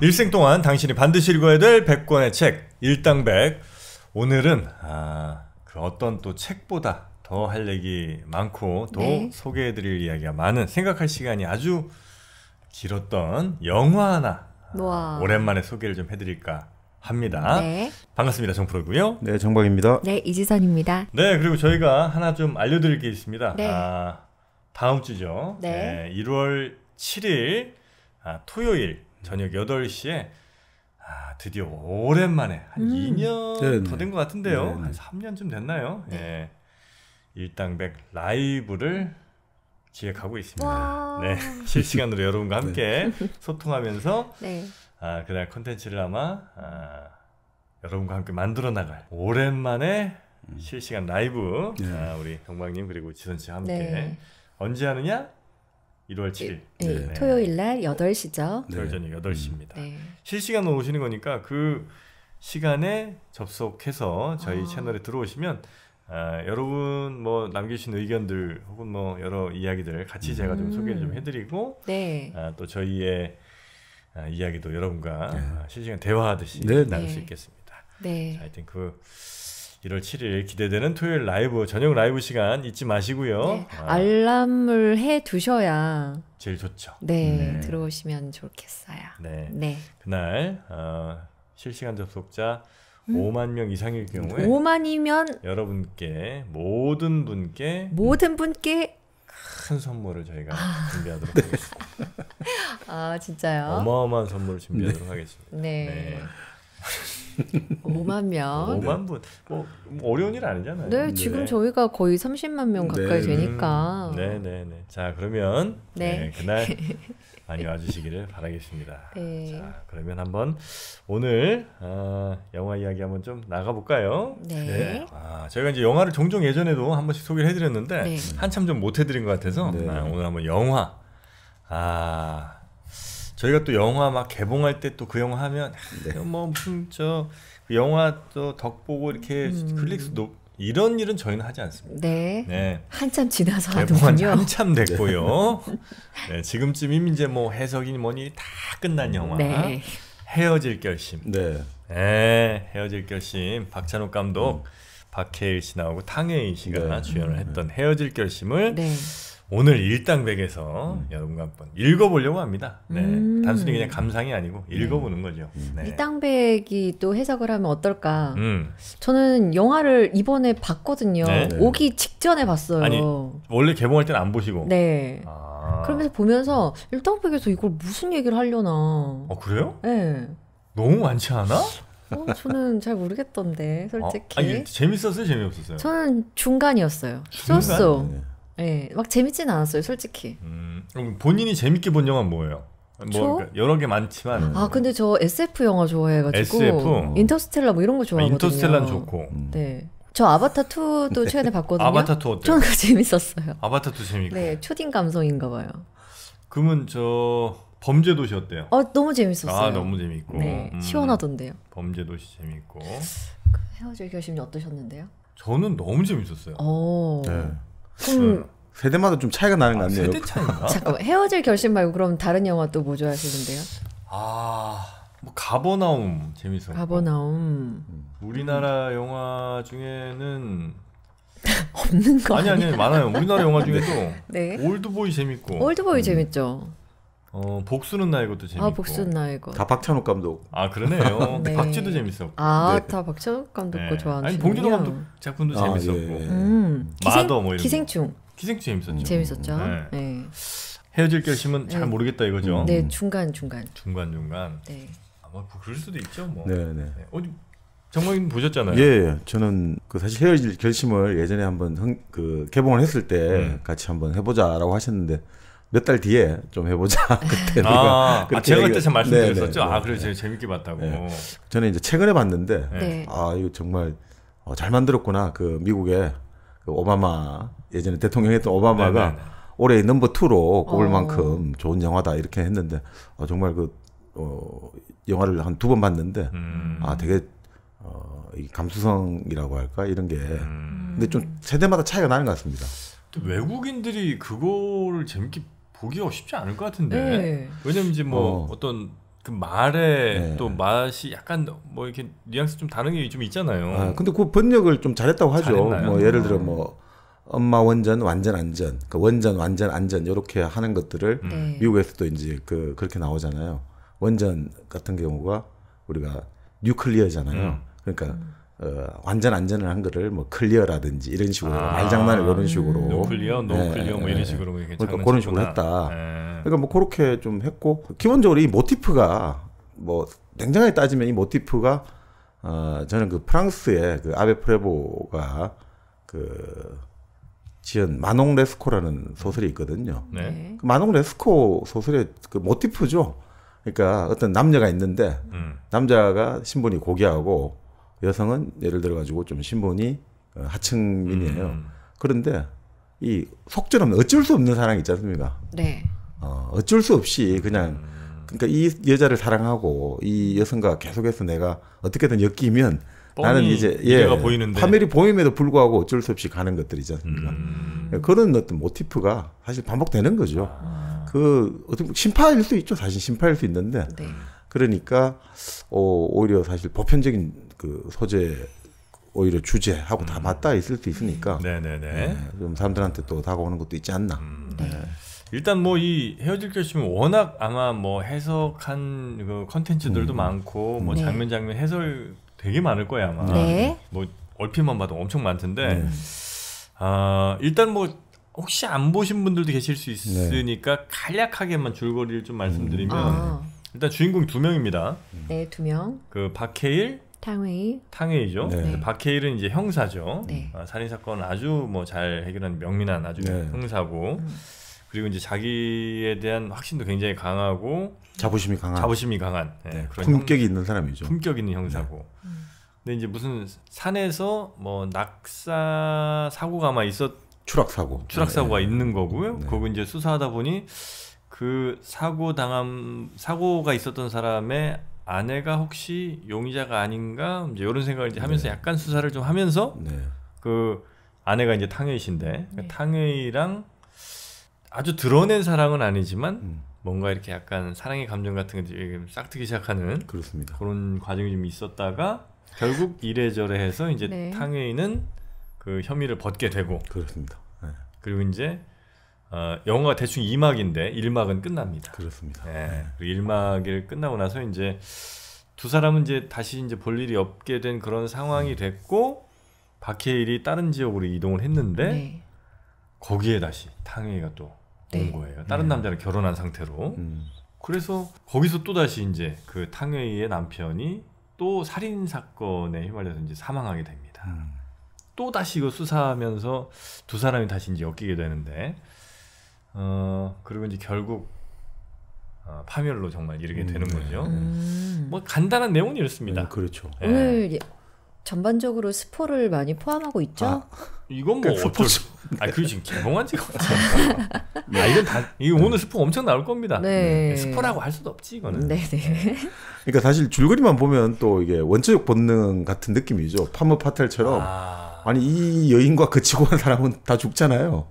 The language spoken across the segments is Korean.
일생 동안 당신이 반드시 읽어야 될 100권의 책 일당백 오늘은 아, 그 어떤 또 책보다 더 할 얘기 많고 또 네. 소개해드릴 이야기가 많은 생각할 시간이 아주 길었던 영화 하나 아, 오랜만에 소개를 좀 해드릴까 합니다. 네. 반갑습니다. 정프로고요. 네, 정박입니다. 네, 이지선입니다. 네, 그리고 저희가 하나 좀 알려드릴 게 있습니다. 네. 아, 다음 주죠. 네. 네 1월 7일 아, 토요일 저녁 8시에 아, 드디어 오랜만에 한 음. 2년 더 된 것 같은데요. 네네. 한 3년쯤 됐나요? 네. 예. 일당백 라이브를 기획하고 있습니다. 네. 실시간으로 여러분과 네. 함께 네. 소통하면서 네. 아, 그날 컨텐츠를 아마 아, 여러분과 함께 만들어 나갈 오랜만에 음. 실시간 라이브 네. 아, 우리 경방님 그리고 지선 씨와 함께 네. 언제 하느냐? 1월 7일 예, 네. 네. 토요일 날 8시죠. 열전이 8시입니다. 음. 네. 실시간으로 오시는 거니까 그 시간에 접속해서 저희 아. 채널에 들어오시면 아, 여러분 뭐남기신 의견들 혹은 뭐 여러 이야기들 같이 제가 좀 음. 소개를 좀 해드리고 네. 아, 또 저희의 아, 이야기도 여러분과 실시간 대화하듯이 나눌 수 있겠습니다. 자, 하여튼 그 1월 7일 기대되는 토요일 라이브 저녁 라이브 시간 잊지 마시고요. 네, 아. 알람을 해 두셔야 제일 좋죠. 네, 네. 들어오시면 좋겠어요. 네. 네. 그날 어, 실시간 접속자 음. 5만 명 이상일 경우에 5만이면 여러분께 모든 분께 모든 분께 큰 선물을 저희가 아. 준비하도록 네. 하겠습니다. 아 진짜요? 어마어마한 선물을 준비하도록 네. 하겠습니다. 네. 네. 5만 명. 5만 분. 뭐, 뭐 어려운 일 아니잖아요. 네, 지금 네. 저희가 거의 30만 명 가까이 네. 되니까. 음, 네, 네, 네. 자, 그러면 네. 네 그날 많이 와주시기를 바라겠습니다. 네. 자, 그러면 한번 오늘 아, 영화 이야기 한번 좀 나가볼까요? 네. 네. 아, 저희가 이제 영화를 종종 예전에도 한 번씩 소개를 해드렸는데 한참 좀 못해드린 것 같아서 아, 오늘 한번 영화. 아 저희가 또 영화 막 개봉할 때 또 그 영화 하면 아, 네. 뭐 무슨 저 그 영화 또 덕 보고 이렇게 음. 클릭수 높 이런 일은 저희는 하지 않습니다. 네. 네. 한참 지나서 개봉한 한참 됐고요. 네. 네, 지금쯤이면 이제 뭐 해석이 뭐니 다 끝난 영화. 네. 헤어질 결심. 네. 네. 헤어질 결심. 박찬욱 감독, 음. 박해일 씨 나오고 탕혜인 씨가 네. 주연을 음. 했던 헤어질 결심을 네. 오늘 일당백에서 음. 여러분과 한번 읽어보려고 합니다. 네. 음. 단순히 그냥 감상이 아니고 네. 읽어보는 거죠. 네. 일당백이 또 해석을 하면 어떨까? 음. 저는 영화를 이번에 봤거든요. 네. 오기 직전에 봤어요. 아니, 원래 개봉할 때는 안 보시고. 네. 아. 그러면서 보면서 일당백에서 이걸 무슨 얘기를 하려나. 어, 그래요? 네. 너무 많지 않아? 어, 저는 잘 모르겠던데 어, 솔직히. 아, 아니, 재밌었어요, 재미없었어요? 저는 중간이었어요. 중간? 쏘쏘. 예, 막 재밌진 않았어요, 솔직히. 음, 그럼 본인이 재밌게 본 영화 뭐예요? 뭐그 그러니까 여러 개 많지만. 아 근데 저 SF 영화 좋아해가지고. SF? 어. 인터스텔라 뭐 이런 거 아, 좋아하거든요. 인터스텔라 좋고. 음. 네. 저 아바타 2도 최근에 봤거든요. 아바타 2 어때요? 저는 재밌었어요. 아바타 2 재밌고. 네, 초딩 감성인가 봐요. 그러면 저 범죄도시 어때요? 어 너무 재밌었어요. 아 너무 재밌고. 네, 음, 시원하던데요. 범죄도시 재밌고. 그 헤어질 결심이 어떠셨는데요? 저는 너무 재밌었어요. 오. 어. 네. 음. 어, 세대마다 좀 차이가 나는 것 아, 같네요. 세대 차이가? 잠깐 헤어질 결심 말고 그럼 다른 영화 또 뭐 좋아하시는데요? 아, 뭐 가버나움 재밌어. 가버나움. 음. 우리나라 영화 중에는 없는 거 아니 아니 많아요. 우리나라 영화 중에도 네. 올드보이 재밌고. 올드보이 음. 재밌죠. 어 복수는 나의 것도 재밌고. 아 복수는 나의 것. 다 박찬욱 감독. 아 그러네요. 네. 박쥐도 재밌었고. 아다 네. 박찬욱 감독 네. 좋아하는. 아니 봉준호 감독 작품도 아, 재밌었고. 예. 음. 마더 뭐 이런. 기생충. 기생충 재밌었죠. 음, 재밌었죠. 네. 네. 헤어질 결심은 잘 네. 모르겠다 이거죠. 음. 네 중간 중간. 중간 중간. 네. 아마 뭐 그럴 수도 있죠 뭐. 네네. 네. 어디 정말 보셨잖아요. 예, 예, 저는 그 사실 헤어질 결심을 예전에 한번 그 개봉을 했을 때 음. 같이 한번 해보자라고 하셨는데 몇달 뒤에 좀 해보자. 그때 아, 아, 제가 그때 참 말씀드렸었죠. 네네, 네, 아, 네. 그래 제가 재밌게 봤다고. 네. 저는 이제 최근에 봤는데 네. 네. 아 이거 정말 어, 잘 만들었구나. 그 미국의 그 오바마 예전에 대통령 했던 오바마가 네네. 올해 넘버 투로 꼽을 어. 만큼 좋은 영화다 이렇게 했는데 어, 정말 그 어, 영화를 한 두 번 봤는데 음. 아 되게 어, 이 감수성이라고 할까 이런 게 음. 근데 좀 세대마다 차이가 나는 것 같습니다. 외국인들이 그거를 재밌게 보기가 쉽지 않을 것 같은데. 네. 왜냐면 이제 뭐 어. 떤그 말에 네. 또 맛이 약간 뭐 이렇게 뉘앙스 좀 다른 게 좀 있잖아요. 아, 근데 그 번역을 좀 잘했다고 하죠. 잘했나요? 뭐 예를 들어 뭐 음. 엄마 원전 완전 안전, 그 원전 완전 안전 이렇게 하는 것들을 음. 네. 미국에서도 이제 그 그렇게 나오잖아요. 원전 같은 경우가 우리가 뉴클리어잖아요. 음. 그러니까 음. 어, 완전 안전을 한 거를 뭐 클리어라든지 이런 식으로 아, 말장난을 이런 식으로 노 클리어, 노 네, 클리어 뭐 이런 식으로 네, 그러니까 그런 식으로 했다. 네. 그러니까 뭐 그렇게 좀 했고 기본적으로 이 모티프가 뭐 냉정하게 따지면 이 모티프가 어, 저는 그 프랑스의 그 아베 프레보가 그 지은 마농 레스코라는 소설이 있거든요. 네. 그 마농 레스코 소설의 그 모티프죠. 그러니까 어떤 남녀가 있는데 음. 남자가 신분이 고귀하고 여성은 예를 들어 가지고 좀 신분이 어, 하층민이에요. 음. 그런데 이 속절없는 어쩔 수 없는 사랑이 있지 않습니까? 네. 어, 어쩔 수 없이 그냥 음. 그러니까 이 여자를 사랑하고 이 여성과 계속해서 내가 어떻게든 엮이면 나는 이제 예 보이는데. 파멸이 보임에도 불구하고 어쩔 수 없이 가는 것들이지 않습니까? 음. 예, 그런 어떤 모티프가 사실 반복되는 거죠. 아. 그 어떻게 심파일 수 있죠. 사실 심파일 수 있는데 네. 그러니까 어, 오히려 사실 보편적인 그 소재 오히려 주제하고 음. 다 맞닿아 있을 수 있으니까. 음. 네네네. 네, 좀 사람들한테 또 다가오는 것도 있지 않나. 음. 네. 네. 일단 뭐 이 헤어질 결심 워낙 아마 뭐 해석한 그 컨텐츠들도 음. 많고 뭐 네. 장면 장면 해설 되게 많을 거예 아마. 네. 뭐 얼핏만 봐도 엄청 많던데. 네. 아 일단 뭐 혹시 안 보신 분들도 계실 수 있으니까 네. 간략하게만 줄거리를 좀 말씀드리면 음. 아. 일단 주인공 두 명입니다. 네, 두 명. 그 박해일, 탕웨이. 탕웨이죠. 네. 네. 박해일은 이제 형사죠. 네. 아, 살인 사건 아주 뭐 잘 해결한 명민한 아주 네. 형사고 음. 그리고 이제 자기에 대한 확신도 굉장히 강하고 자부심이 강한 자부심이 강한 네. 네 그런 품격이 형, 있는 사람이죠. 품격 있는 형사고. 음. 근데 이제 무슨 산에서 뭐 낙사 사고가 아마 있었 추락 사고 추락 사고가 있는 거고요. 그거 이제 수사하다 보니 그 사고 당함 사고가 있었던 사람의 아내가 혹시 용의자가 아닌가 이제 이런 생각을 이제 하면서 네. 약간 수사를 좀 하면서 네. 그 아내가 이제 탕웨이신데 그 네. 탕웨이랑 아주 드러낸 사랑은 아니지만 음. 뭔가 이렇게 약간 사랑의 감정 같은 게 싹트기 시작하는 그렇습니다. 그런 과정이 좀 있었다가 결국 이래저래해서 이제 네. 탕웨이는 그 혐의를 벗게 되고 그렇습니다. 네. 그리고 이제 어, 영화가 대충 2막인데 1막은 끝납니다. 그렇습니다. 예. 그 1막을 끝나고 나서 이제 두 사람은 이제 다시 이제 볼 일이 없게 된 그런 상황이 음. 됐고 박해일이 다른 지역으로 이동을 했는데 네. 거기에 다시 탕웨이가 또온 네. 거예요. 다른 네. 남자를 결혼한 상태로. 음. 그래서 거기서 또 다시 이제 그 탕웨이의 남편이 또 살인 사건에 휘말려서 이제 사망하게 됩니다. 음. 또 다시 이거 수사하면서 두 사람이 다시 이제 엮이게 되는데 어, 그리고 이제 결국 어, 파멸로 정말 이르게 음. 되는 거죠. 네. 음. 뭐 간단한 내용은 이렇습니다. 음, 그렇죠. 예. 오늘 예, 전반적으로 스포를 많이 포함하고 있죠. 아, 이건 뭐 그 어쩔 수. 아, 그 지금 개봉한 지가 없잖아 아, 이건 다이 네. 오늘 스포 엄청 나올 겁니다. 네. 스포라고 할 수도 없지 이거는. 네, 네. 그러니까 사실 줄거리만 보면 또 이게 원초적 본능 같은 느낌이죠. 파무 파텔처럼 아. 니이 여인과 그 직원 사람은 다 죽잖아요.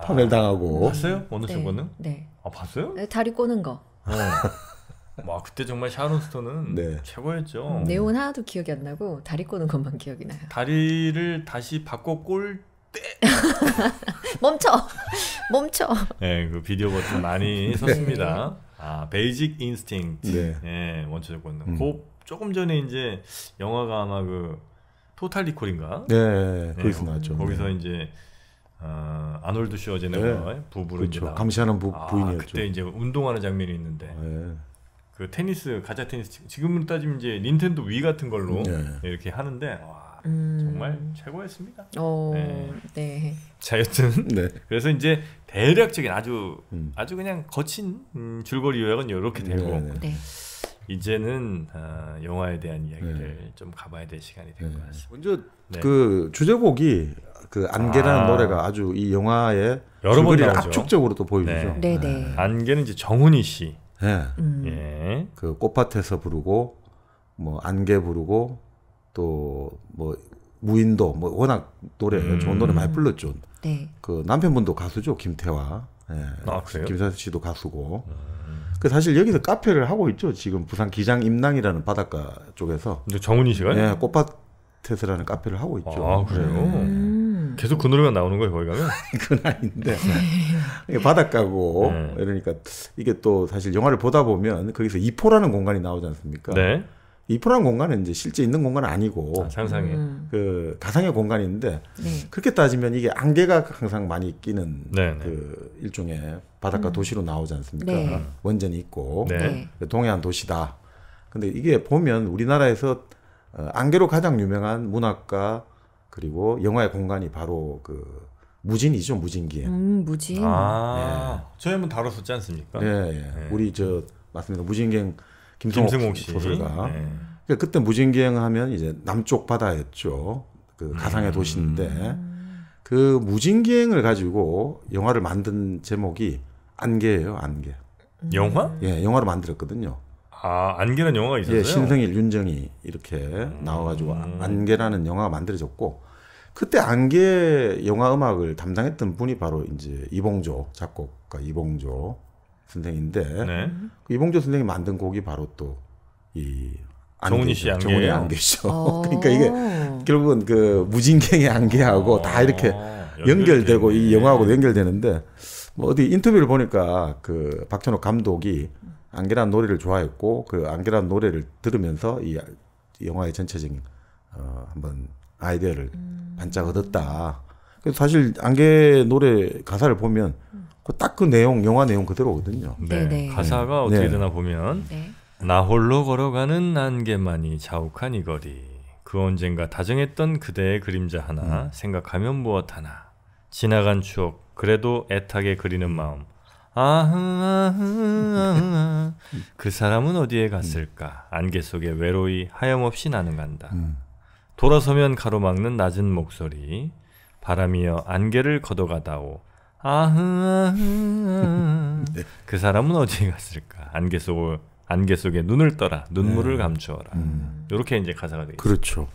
파멸 아, 당하고. 봤어요? 원더 네. 증거는? 네. 아 봤어요? 네, 다리 꼬는 거. 어. 와 그때 정말 샤론 스톤은 네. 최고였죠. 음, 내온 하나도 기억이 안 나고 다리 꼬는 것만 기억이 나요. 다리를 다시 바꿔 꼴 때. 멈춰, 멈춰. 네, 그 비디오 버튼 많이 네. 썼습니다. 아 베이직 인스팅트. 네. 예, 원초적 권능. 음. 그 조금 전에 이제 영화가 아마 그 토탈 리콜인가? 네, 네, 거기서 나왔죠. 거기서 이제 아, 아놀드 슈어제네거 네. 부부로 그렇죠. 감시하는 부, 아, 부인이었죠. 그때 이제 운동하는 장면이 있는데 네. 그 테니스 가짜 테니스 지금은 따지면 이제 닌텐도 위 같은 걸로 네. 이렇게 하는데 와, 음... 정말 최고였습니다. 오, 어, 네. 네. 자 여튼 네. 그래서 이제 대략적인 아주 음. 아주 그냥 거친 음, 줄거리 요약은 이렇게 되고 네, 네, 이제는 어, 영화에 대한 이야기를 좀 가봐야 될 시간이 된것 같습니다. 먼저 그 주제곡이 그 안개라는 아. 노래가 아주 이 영화의 여러 번 압축적으로 또 보여주죠. 네. 네. 안개는 이제 정훈이 씨. 네. 음. 예. 그 꽃밭에서 부르고 뭐 안개 부르고 또 뭐 무인도 뭐 워낙 노래 음. 좋은 노래 많이 불렀죠. 네. 그 남편분도 가수죠 김태화. 예. 아, 김사수 씨도 가수고. 음. 그 사실 여기서 카페를 하고 있죠. 지금 부산 기장 임랑이라는 바닷가 쪽에서. 정훈이 씨가? 예, 꽃밭테스라는 카페를 하고 있죠. 아 그래요. 예. 음. 계속 그 노래만 나오는 거예요 거기 가면? 그건 아닌데 바닷가고 네. 이러니까 이게 또 사실 영화를 보다 보면 거기서 이포라는 공간이 나오지 않습니까? 네. 이포라는 공간은 이제 실제 있는 공간은 아니고 아, 상상의 음. 그 가상의 공간인데 네. 그렇게 따지면 이게 안개가 항상 많이 끼는 네, 네. 그 일종의 바닷가 음. 도시로 나오지 않습니까? 네. 원전이 있고 네. 그 동해안 도시다. 근데 이게 보면 우리나라에서 어, 안개로 가장 유명한 문학가 그리고 영화의 공간이 바로 그 무진이죠 무진기에. 음, 무진. 아, 예. 저희 한번 다뤘었지 않습니까? 예, 예. 예. 우리 저 맞습니다. 무진기행 김승옥, 씨 소설가. 예. 그러니까 그때 무진기행 하면 이제 남쪽 바다였죠. 그 음. 가상의 음. 도시인데 그 무진기행을 가지고 영화를 만든 제목이 안개예요, 안개. 음. 영화? 예, 영화로 만들었거든요. 아, 안개는 영화가 예, 있었어요? 예, 신성일, 윤정이 이렇게 음. 나와가지고 안개라는 영화가 만들어졌고 그때 안개 영화 음악을 담당했던 분이 바로 이제 이봉조 작곡가 이봉조 선생인데 네. 그 이봉조 선생이 만든 곡이 바로 또이 정훈이 씨 안개 정훈이 안개죠. 어. 그러니까 이게 결국은 그 무진경의 안개하고 다 어, 이렇게 연결되고 이 영화하고 연결되는데 뭐 어디 인터뷰를 보니까 그 박찬욱 감독이 안개란 노래를 좋아했고 그 안개란 노래를 들으면서 이 영화의 전체적인 어 한번 아이디어를 음. 반짝 얻었다. 그래서 사실 안개 노래 가사를 보면 딱그 음. 그 내용 영화 내용 그대로거든요. 네. 네. 네. 가사가 네. 어떻게 되나 보면 네. 나 홀로 걸어가는 안개만이 자욱한 이 거리 그 언젠가 다정했던 그대의 그림자 하나 음. 생각하면 무엇 하나 지나간 추억 그래도 애타게 그리는 마음 아흐 아흐 아흐 그 사람은 어디에 갔을까 안개 속에 외로이 하염없이 나는 간다 음. 돌아서면 가로막는 낮은 목소리 바람이여 안개를 걷어가다오 아흐 아흐 네. 그 사람은 어디에 갔을까 안개 속을 안개 속에 눈을 떠라 눈물을 네. 감추어라 음. 이렇게 이제 가사가 되겠죠. 그렇죠.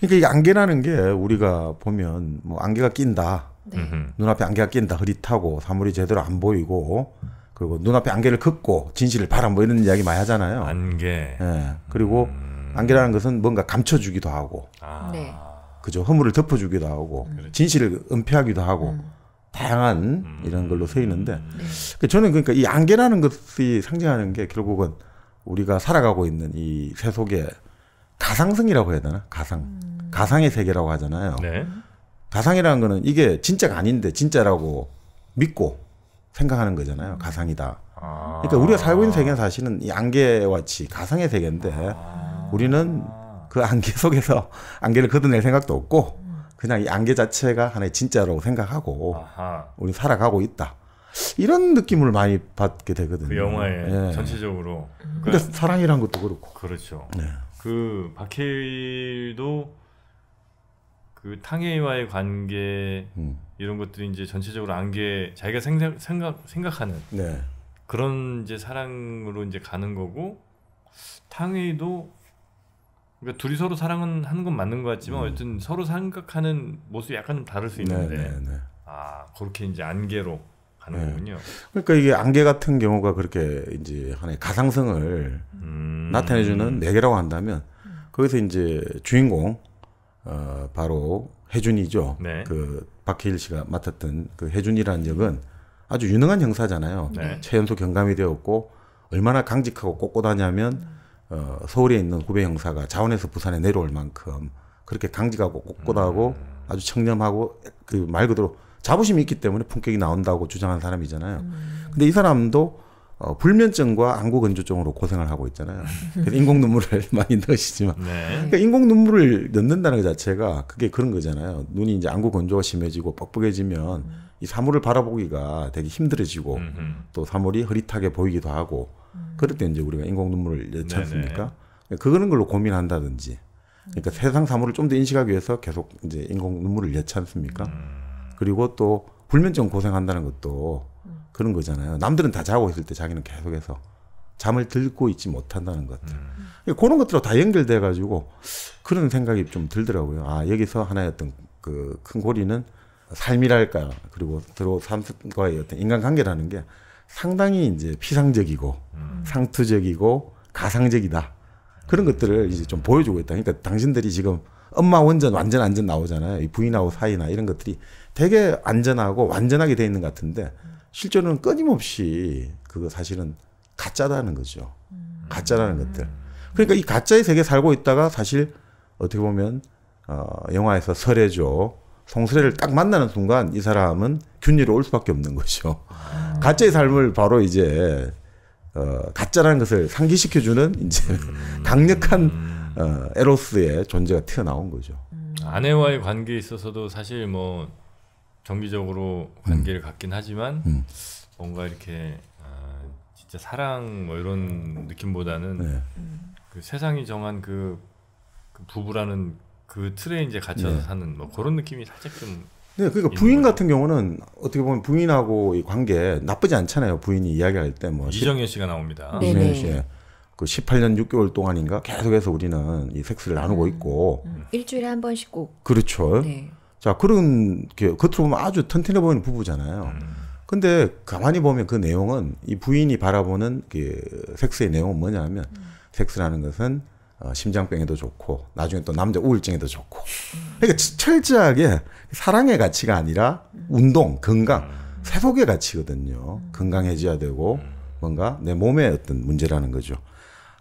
그러니까 이 안개라는 게 우리가 보면 뭐 안개가 낀다 네. 눈앞에 안개가 낀다 흐릿하고 사물이 제대로 안 보이고 그리고 눈앞에 안개를 긋고 진실을 바라 뭐 이런 이야기 많이 하잖아요. 안개. 예. 그리고 음. 음. 안개라는 것은 뭔가 감춰주기도 하고, 아. 네. 그죠 허물을 덮어주기도 하고, 음. 그렇죠. 진실을 은폐하기도 하고. 음. 다양한 음. 이런 걸로 쓰이는데 음. 네. 그러니까 저는 그러니까 이 안개라는 것이 상징하는 게 결국은 우리가 살아가고 있는 이 세속의 가상성이라고 해야 되나 가상 가상의 세계라고 하잖아요 네. 가상이라는 거는 이게 진짜가 아닌데 진짜라고 믿고 생각하는 거잖아요. 가상이다. 아. 그러니까 우리가 살고 있는 세계는 사실은 이 안개와 같이 가상의 세계인데 아~ 우리는 그 안개 속에서 안개를 걷어낼 생각도 없고 그냥 이 안개 자체가 하나의 진짜라고 생각하고 우리 살아가고 있다. 이런 느낌을 많이 받게 되거든요. 그 영화에 예. 전체적으로. 그러 사랑이란 것도 그렇고. 그렇죠. 네. 그 박해일도 그탕웨와의 관계 음. 이런 것들이 이제 전체적으로 안개 자기가 생각, 생각 생각하는 네. 그런 이제 사랑으로 이제 가는 거고 탕웨도 그러니까 둘이 서로 사랑은 하는 건 맞는 것 같지만 음. 어쨌든 서로 생각하는 모습이 약간 좀 다를 수 네, 있는데 네네네. 네. 아 그렇게 이제 안개로 가는 네. 거군요. 그러니까 이게 안개 같은 경우가 그렇게 이제 하나의 가상성을 음. 나타내주는 네개라고 한다면 음. 거기서 이제 주인공 어 바로 해준이죠. 네. 그 박해일 씨가 맡았던 그 해준이라는 역은 아주 유능한 형사잖아요. 네. 최연소 경감이 되었고 얼마나 강직하고 꼿꼿하냐면. 음. 어, 서울에 있는 후배 형사가 자원에서 부산에 내려올 만큼 그렇게 강직하고 꼿꼿하고 음. 아주 청렴하고 그 말 그대로 자부심이 있기 때문에 품격이 나온다고 주장한 사람이잖아요. 음. 근데 이 사람도 어, 불면증과 안구 건조증으로 고생을 하고 있잖아요. 그래서 인공 눈물을 많이 넣으시지만 네. 그러니까 인공 눈물을 넣는다는 것 자체가 그게 그런 거잖아요. 눈이 이제 안구 건조가 심해지고 뻑뻑해지면 음. 이 사물을 바라보기가 되게 힘들어지고 음흠. 또 사물이 흐릿하게 보이기도 하고 음. 그럴 때 이제 우리가 인공 눈물을 넣지 않습니까? 그거는 걸로 고민한다든지. 음. 그러니까 세상 사물을 좀 더 인식하기 위해서 계속 이제 인공 눈물을 넣지 않습니까? 음. 그리고 또 불면증 고생한다는 것도 음. 그런 거잖아요. 남들은 다 자고 있을 때 자기는 계속해서 잠을 들고 있지 못한다는 것들. 음. 그러니까 그런 것들로 다 연결돼 가지고 그런 생각이 좀 들더라고요. 아, 여기서 하나의 어떤 그 큰 고리는 삶이랄까 그리고 들어 삶과의 어떤 인간관계라는 게 상당히 이제 피상적이고 음. 상투적이고 가상적이다. 그런 것들을 이제 좀 보여주고 있다. 그러니까 당신들이 지금 엄마 원전 완전 안전 나오잖아요. 이 부인하고 사이나 이런 것들이 되게 안전하고 완전하게 돼 있는 것 같은데 실제로는 끊임없이 그거 사실은 가짜다는 거죠. 음. 가짜라는 것들. 음. 그러니까 이 가짜의 세계 살고 있다가 사실 어떻게 보면 어, 영화에서 설해죠. 송설해를 딱 만나는 순간 이 사람은 균열이 올 수밖에 없는 거죠. 아. 가짜의 삶을 바로 이제 어, 가짜라는 것을 상기시켜주는 이제 음. 강력한 어, 에로스의 존재가 튀어나온 거죠. 음. 아내와의 관계에 있어서도 사실 뭐 정기적으로 음. 관계를 음. 갖긴 하지만 음. 뭔가 이렇게 아, 진짜 사랑 뭐 이런 느낌보다는 네. 그 세상이 정한 그, 그 부부라는 그 틀에 이제 갇혀서 네. 사는 뭐 그런 느낌이 살짝 좀 네, 그러니까 부인 같은 경우는 어떻게 보면 부인하고 이 관계 나쁘지 않잖아요. 부인이 이야기할 때 뭐. 이정현 씨가 나옵니다. 네, 네. 이정현 씨. 그 18년 6개월 동안인가 계속해서 우리는 이 섹스를 나누고 음, 있고. 음. 일주일에 한 번씩 꼭. 그렇죠. 네. 자, 그런, 게 겉으로 보면 아주 튼튼해 보이는 부부잖아요. 음. 근데 가만히 보면 그 내용은 이 부인이 바라보는 그 섹스의 내용은 뭐냐면 음. 섹스라는 것은 어, 심장병에도 좋고 나중에 또 남자 우울증에도 좋고 그러니까 철저하게 사랑의 가치가 아니라 운동 건강 회복의 가치거든요 건강해져야 되고 뭔가 내몸에 어떤 문제라는 거죠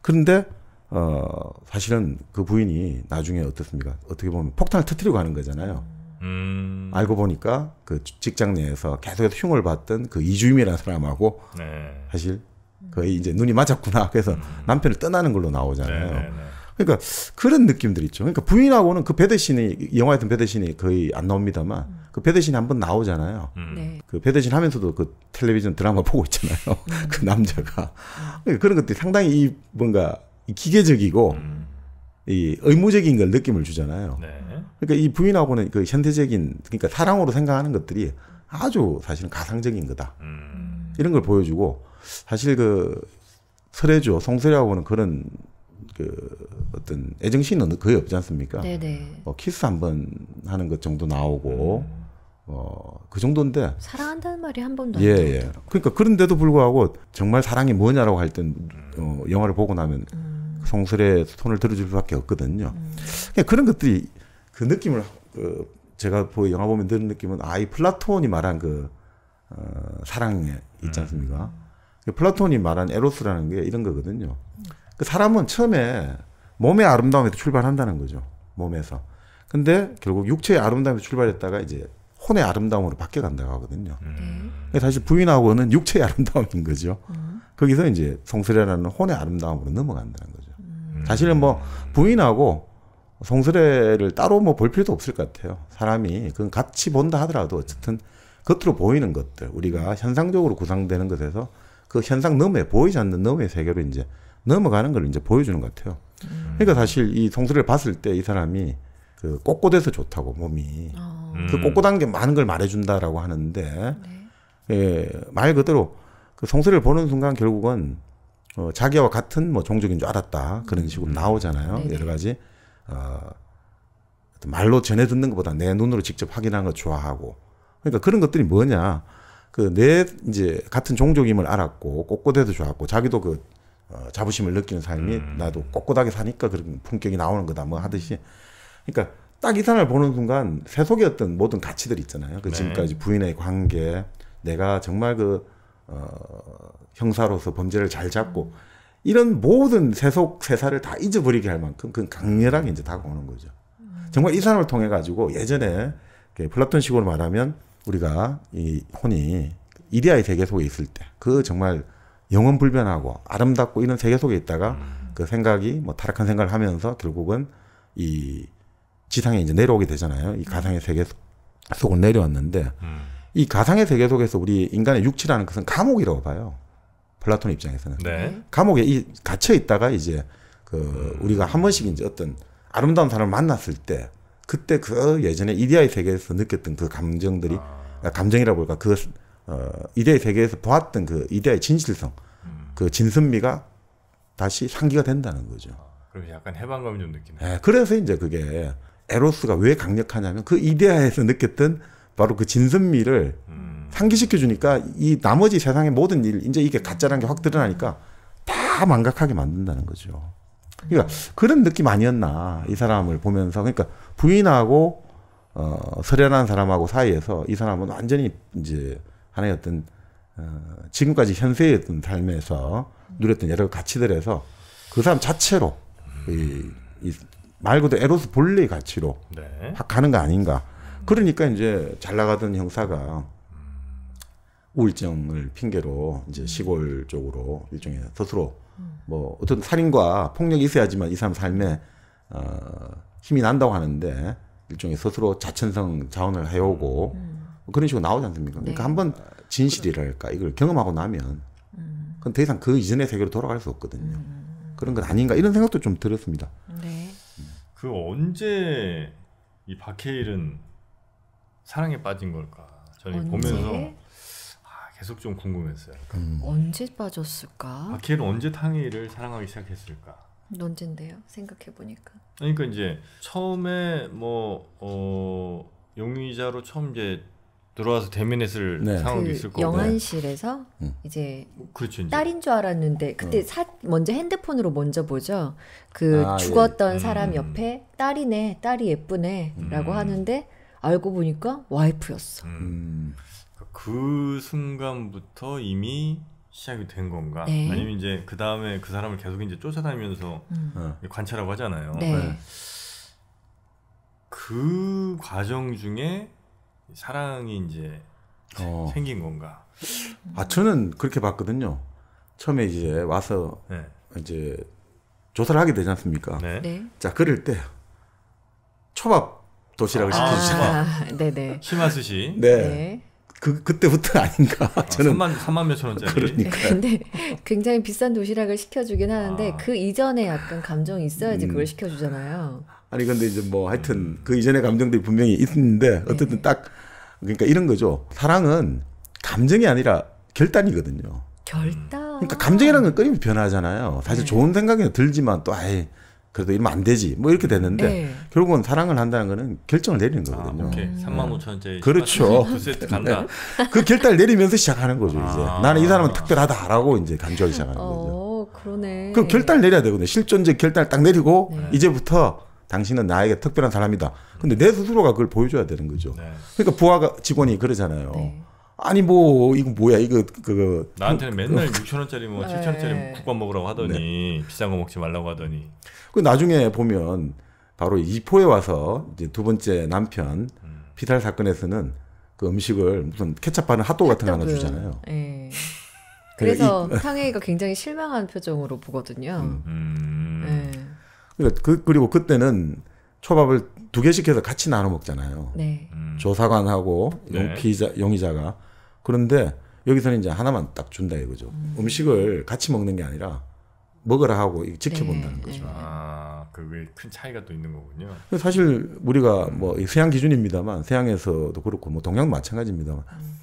그런데 어 사실은 그 부인이 나중에 어떻습니까 어떻게 보면 폭탄을 터뜨리고 가는 거잖아요 음. 알고 보니까 그 직장 내에서 계속해서 흉을 봤던그 이주임이라는 사람하고 네. 사실 거의 이제 눈이 맞았구나 그래서 음. 남편을 떠나는 걸로 나오잖아요. 네, 네, 네. 그러니까 그런 느낌들 있죠. 그러니까 부인하고는 그 배대신이 영화에 든 배대신이 거의 안 나옵니다만 음. 그 배대신이 한번 나오잖아요. 음. 네. 그 배대신 하면서도 그 텔레비전 드라마 보고 있잖아요. 음. 그 남자가 음. 그러니까 그런 것들이 상당히 이 뭔가 기계적이고 음. 이 의무적인 걸 느낌을 주잖아요. 네. 그러니까 이 부인하고는 그 현대적인 그러니까 사랑으로 생각하는 것들이 아주 사실은 가상적인 거다. 음. 이런 걸 보여주고 사실 그 설해주 송설이하고는 그런 그 어떤 애정씬은 거의 없지 않습니까? 네네. 어, 키스 한 번 하는 것 정도 나오고 음. 어, 어그 정도인데 사랑한다는 말이 한 번도 예, 나 예. 그러니까 그런데도 불구하고 정말 사랑이 뭐냐라고 할 땐 어, 영화를 보고 나면 음. 송설에 손을 들어줄 수밖에 없거든요. 음. 그런 것들이 그 느낌을 그 제가 보 영화 보면 드는 느낌은 아이 플라톤이 말한 그 어, 사랑에 있지 음. 않습니까? 음. 플라톤이 말한 에로스라는 게 이런 거거든요. 음. 그 사람은 처음에 몸의 아름다움에서 출발한다는 거죠. 몸에서. 근데 결국 육체의 아름다움에서 출발했다가 이제 혼의 아름다움으로 바뀌어 간다고 하거든요. 음. 사실 부인하고는 육체의 아름다움인 거죠. 음. 거기서 이제 송스레라는 혼의 아름다움으로 넘어간다는 거죠. 음. 사실은 뭐 부인하고 송스레를 따로 뭐 볼 필요도 없을 것 같아요. 사람이 그건 같이 본다 하더라도 어쨌든 겉으로 보이는 것들 우리가 현상적으로 구상되는 것에서 그 현상 너머에 보이지 않는 너머의 세계로 이제 넘어가는 걸 이제 보여주는 것 같아요. 음. 그러니까 사실 이성수를 봤을 때 이 사람이 그 꼿꼿해서 좋다고 몸이 어. 그 꼿꼿한 음. 게 많은 걸 말해준다라고 하는데 네. 예, 말 그대로 그성수를 보는 순간 결국은 어, 자기와 같은 뭐 종족인 줄 알았다 그런 식으로 음. 나오잖아요 네 여러 가지 어, 말로 전해 듣는 것보다 내 눈으로 직접 확인하는 걸 좋아하고 그러니까 그런 것들이 뭐냐 그 내 이제 같은 종족임을 알았고 꼿꼿해도 좋았고 자기도 그 어, 자부심을 느끼는 삶이 음. 나도 꼿꼿하게 사니까 그런 품격이 나오는 거다 뭐 하듯이 그러니까 딱 이 사람을 보는 순간 세속이었던 모든 가치들 있잖아요. 그 네. 지금까지 부인의 관계, 내가 정말 그 어, 형사로서 범죄를 잘 잡고 이런 모든 세속 세사를 다 잊어버리게 할 만큼 그 강렬하게 이제 다가오는 거죠. 정말 이 사람을 통해 가지고 예전에 플라톤식으로 말하면 우리가 이 혼이 이데아의 세계 속에 있을 때 그 정말 영원 불변하고 아름답고 이런 세계 속에 있다가 음. 그 생각이 뭐 타락한 생각을 하면서 결국은 이 지상에 이제 내려오게 되잖아요. 이 가상의 세계 속을 내려왔는데 음. 이 가상의 세계 속에서 우리 인간의 육체라는 것은 감옥이라고 봐요. 플라톤 입장에서는 네. 감옥에 이 갇혀 있다가 이제 그 음. 우리가 한 번씩 이제 어떤 아름다운 사람을 만났을 때 그때 그 예전에 이디아의 세계에서 느꼈던 그 감정들이 아. 아 감정이라고 볼까 그 어, 이대 의 세계에서 보았던 그 이대의 진실성, 음. 그 진선미가 다시 상기가 된다는 거죠. 아, 그럼 약간 해방감 좀 느끼네. 네, 그래서 이제 그게 에로스가 왜 강력하냐면 그 이데아에서 느꼈던 바로 그 진선미를 음. 상기시켜 주니까 이 나머지 세상의 모든 일 이제 이게 가짜라는 게 확 드러나니까 다 망각하게 만든다는 거죠. 그러니까 그런 느낌 아니었나 이 사람을 보면서 그러니까 부인하고 어, 서련한 사람하고 사이에서 이 사람은 완전히 이제 하나의 어떤 어, 지금까지 현세의 어떤 삶에서 누렸던 여러 가치들에서 그 사람 자체로 이, 이말 그대로 에로스 본래의 가치로 네. 확 가는 거 아닌가. 그러니까 이제 잘 나가던 형사가 우울증을 핑계로 이제 시골 쪽으로 일종의 스스로 뭐 어떤 살인과 폭력이 있어야지만 이 사람 삶에 어, 힘이 난다고 하는데 일종의 스스로 자천성 자원을 해오고 음. 그런 식으로 나오지 않습니까? 그러니까 네. 한번 진실이랄까 이걸 경험하고 나면 그건 더 이상 그 이전의 세계로 돌아갈 수 없거든요. 그런 건 아닌가 이런 생각도 좀 들었습니다. 네. 그 언제 이 박해일은 사랑에 빠진 걸까? 저는 보면서 아, 계속 좀 궁금했어요. 그러니까 음. 언제 빠졌을까? 박해일은 언제 탕일을 사랑하기 시작했을까? 언젠데요? 생각해 보니까. 그러니까 이제 처음에 뭐 어, 용의자로 처음 이제 들어와서 대면했을 네. 상황이 그 있을 거고 영안실에서 네. 음. 이제 그렇죠, 딸인 줄 알았는데 그때 어. 사, 먼저 핸드폰으로 먼저 보죠 그 아, 예. 죽었던 예. 사람 음. 옆에 딸이네 딸이 예쁘네라고 음. 하는데 알고 보니까 와이프였어 음. 그러니까 그 순간부터 이미 시작이 된 건가 네. 아니면 이제 그 다음에 그 사람을 계속 이제 쫓아다니면서 네. 관찰하고 하잖아요 네. 네. 그 과정 중에 사랑이 이제 어. 생긴 건가? 아 저는 그렇게 봤거든요. 처음에 이제 와서 네. 이제 조사를 하게 되지 않습니까? 네. 네. 자 그럴 때 초밥 도시락을 아, 시켜주잖아 네네. 심화수시. 네. 그 그때부터 아닌가 아, 저는 3만 3만 몇 천 원짜리 그러니까 근데 굉장히 비싼 도시락을 시켜주긴 하는데 아. 그 이전에 약간 감정이 있어야지 그걸 음. 시켜주잖아요. 아니 근데 이제 뭐 하여튼 그 이전의 감정들이 분명히 있는데 네. 어쨌든 딱 그러니까 이런 거죠. 사랑은 감정이 아니라 결단이거든요. 결단. 그러니까 감정이라는 건 끊임없이 변하잖아요. 사실 네. 좋은 생각이 들지만 또 아예 그래도 이러면 안 되지 뭐 이렇게 됐는데 네. 결국은 사랑을 한다는 거는 결정을 내리는 아, 거거든요. 음. 아, 오케이. 3만 5천 원 그렇죠. 세트 네. 간다. 네. 그 결단을 내리면서 시작하는 거죠. 아. 이제 나는 이 사람은 특별하다라고 이제 간주하 시작하는 어, 거죠. 어, 그러네. 그럼 결단을 내려야 되거든요. 실존적 결단을 딱 내리고 네. 이제부터 당신은 나에게 특별한 사람이다. 근데 내 스스로가 그걸 보여줘야 되는 거죠. 네. 그러니까 부하 직원이 그러잖아요. 네. 아니 뭐 이거 뭐야 이거 그거 나한테는 그, 맨날 그, 6천 원짜리 뭐 네. 7천 원짜리 국밥 먹으라고 하더니 네. 비싼 거 먹지 말라고 하더니 그 나중에 보면 바로 이포에 와서 이제 두 번째 남편 음. 피살 사건에서는 그 음식을 무슨 케찹 바른 핫도그 같은 핫도그. 거 하나 주잖아요. 예. 그러니까 그래서 이, 탕웨이가 굉장히 실망한 표정으로 보거든요. 음. 음. 예. 그러니까 그, 그리고 그때는 초밥을 두 개씩 해서 같이 나눠 먹잖아요. 네. 음. 조사관하고 네. 용, 피의자, 용의자가. 그런데 여기서는 이제 하나만 딱 준다 이거죠. 음. 식을 같이 먹는 게 아니라 먹으라 하고 지켜본다는 네. 거죠. 아, 그왜 큰 차이가 또 있는 거군요. 사실 우리가 뭐 서양 기준입니다만 서양에서도 그렇고 뭐 동양 마찬가지입니다만 음.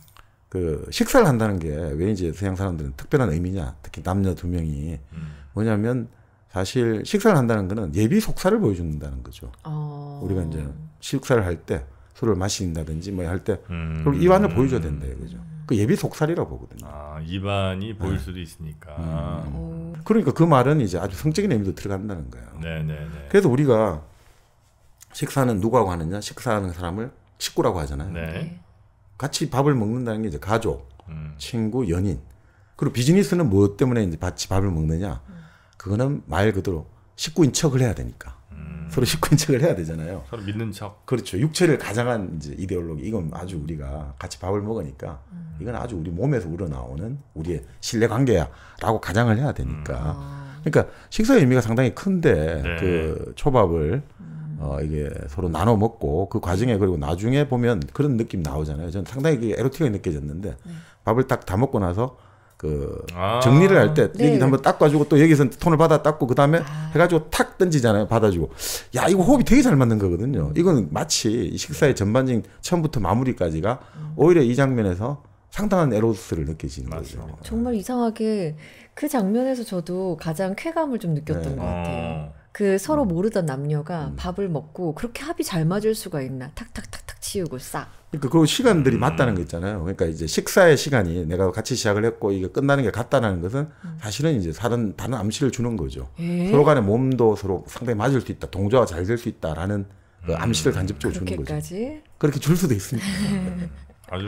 그 식사를 한다는 게 왜 이제 서양 사람들은 특별한 의미냐 특히 남녀 두 명이 음. 뭐냐면 사실 식사를 한다는 거는 예비 속사를 보여준다는 거죠. 어... 우리가 이제 식사를 할 때 술을 마신다든지 뭐 할때 음... 그리고 입안을 보여줘야 된다 이거죠. 그 예비 속살이라고 보거든요. 아, 입안이 보일 네. 수도 있으니까. 음. 음, 음. 그러니까 그 말은 이제 아주 성적인 의미도 들어간다는 거예요. 네네네. 네, 네. 그래서 우리가 식사는 누구하고 하느냐? 식사하는 사람을 식구라고 하잖아요. 네. 네. 같이 밥을 먹는다는 게 이제 가족, 음. 친구, 연인. 그리고 비즈니스는 무엇 뭐 때문에 이제 같이 밥을 먹느냐? 음. 그거는 말 그대로 식구인 척을 해야 되니까. 음. 서로 식구인 척을 해야 되잖아요. 서로 믿는 척. 그렇죠. 육체를 가장한 이제 이데올로기. 이건 아주 우리가 같이 밥을 먹으니까 음. 이건 아주 우리 몸에서 우러나오는 우리의 신뢰 관계야라고 가장을 해야 되니까. 음. 그러니까 식사의 의미가 상당히 큰데 네. 그 초밥을 어, 이게 서로 나눠 먹고 그 과정에 그리고 나중에 보면 그런 느낌 나오잖아요. 저는 상당히 에로틱하게 느껴졌는데 네. 밥을 딱 다 먹고 나서 그 아~ 정리를 할때 네. 여기 한번 닦아주고 또 여기서 톤을 받아 닦고 그 다음에 아~ 해가지고 탁 던지잖아요 받아주고 야 이거 호흡이 되게 잘 맞는 거거든요 음. 이건 마치 식사의 전반적인 처음부터 마무리까지가 오히려 이 장면에서 상당한 에로스를 느끼시는 맞습 거죠 정말 이상하게 그 장면에서 저도 가장 쾌감을 좀 느꼈던 네. 것 같아요 어. 그 서로 음. 모르던 남녀가 음. 밥을 먹고 그렇게 합이 잘 맞을 수가 있나 탁탁탁탁 치우고 싹 그러니까 그 시간들이 음. 맞다는 거 있잖아요. 그러니까 이제 식사의 시간이 내가 같이 시작을 했고 이게 끝나는 게 같다는 것은 음. 사실은 이제 다른 다른 암시를 주는 거죠. 에이? 예. 서로 간에 몸도 서로 상당히 맞을 수 있다, 동조가 잘 될 수 있다라는 그 음. 암시를 간접적으로 주는 거죠. 그렇게 줄 수도 있습니다. 아주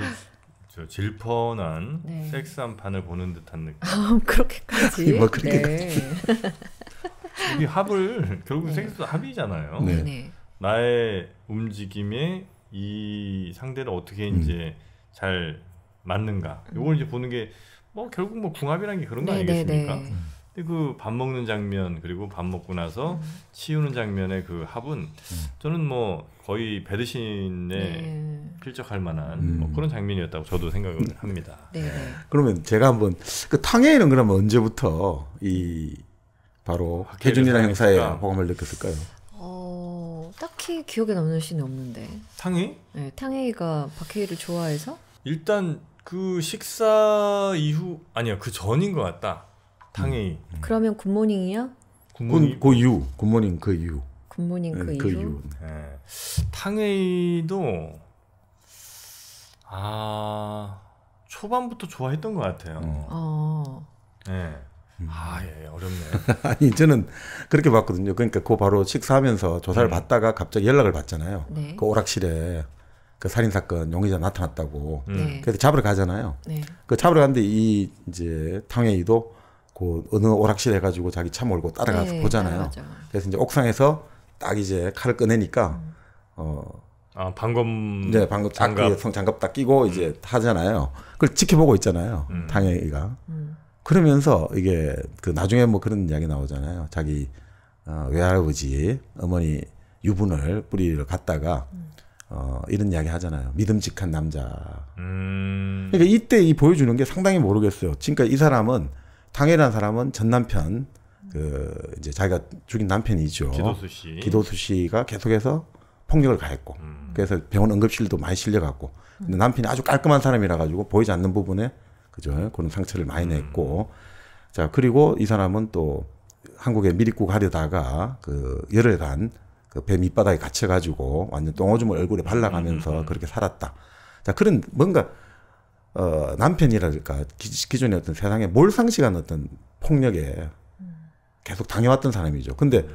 질펀한 네. 섹스한 판을 보는 듯한 느낌. 아, 그렇게까지. 뭐 그렇게까지. 네. 이 합을 결국 네. 섹스 합이잖아요. 네. 네. 나의 움직임에 이 상대를 어떻게 이제 음. 잘 맞는가. 요걸 이제 음. 보는 게 뭐 결국 뭐 궁합이란 게 그런 거 네, 네, 아니겠습니까? 네. 근데 그밥 먹는 장면 그리고 밥 먹고 나서 음. 치우는 장면의 그 합은 음. 저는 뭐 거의 배드신에 네. 필적할 만한 음. 뭐 그런 장면이었다고 저도 생각을 합니다. 네. 그러면 제가 한번 그 탕웨이는 그러면 언제부터 이 바로 해준이라 형사의 호감을 느꼈을까요? 딱히 기억에 남는 씬이 없는데. 탕웨이? 네, 탕웨이가 박해이를 좋아해서 일단 그 식사 이후 아니야 그 전인 것 같다. 탕웨이. 음. 음. 그러면 굿모닝이야? 굿모닝 그, 이후 굿모닝 그 이후. 굿모닝 네, 그, 네, 이후. 이후. 네. 탕웨이도 아 초반부터 좋아했던 것 같아요. 음. 어. 네. 음. 아, 예, 예 어렵네요. 아니, 저는 그렇게 봤거든요. 그러니까 그 바로 식사하면서 조사를 네. 받다가 갑자기 연락을 받잖아요. 네. 그 오락실에 그 살인 사건 용의자 나타났다고. 음. 네. 그래서 잡으러 가잖아요. 네. 그 잡으러 갔는데 이 이제 탕웨이도 그 어느 오락실 해가지고 자기 차 몰고 따라가서 네, 보잖아요. 그래서 이제 옥상에서 딱 이제 칼을 꺼내니까 음. 어. 아, 네, 방금 이제 방금 장갑 그 장갑 딱 끼고 이제 음. 하잖아요. 그걸 지켜보고 있잖아요. 음. 탕웨이가. 음. 그러면서 이게 그 나중에 뭐 그런 이야기 나오잖아요. 자기 어, 외할아버지 어머니 유분을 뿌리를 갖다가 어, 이런 이야기 하잖아요. 믿음직한 남자. 음. 그러니까 이때 이 보여주는 게 상당히 모르겠어요. 그러니까 이 사람은 당해란 사람은 전 남편 그 이제 자기가 죽인 남편이죠. 기도수 씨. 기도수 씨가 계속해서 폭력을 가했고 음. 그래서 병원 응급실도 많이 실려갔고 근데 남편이 아주 깔끔한 사람이라 가지고 보이지 않는 부분에 그죠? 그런 상처를 많이 음. 냈고. 자, 그리고 이 사람은 또 한국에 미리국 하려다가 그 열흘간 그배 밑바닥에 갇혀가지고 완전 똥오줌을 얼굴에 발라가면서 음, 음, 그렇게 살았다. 자, 그런 뭔가 어, 남편이랄까 기존의 어떤 세상에 몰상식한 어떤 폭력에 계속 당해왔던 사람이죠. 근데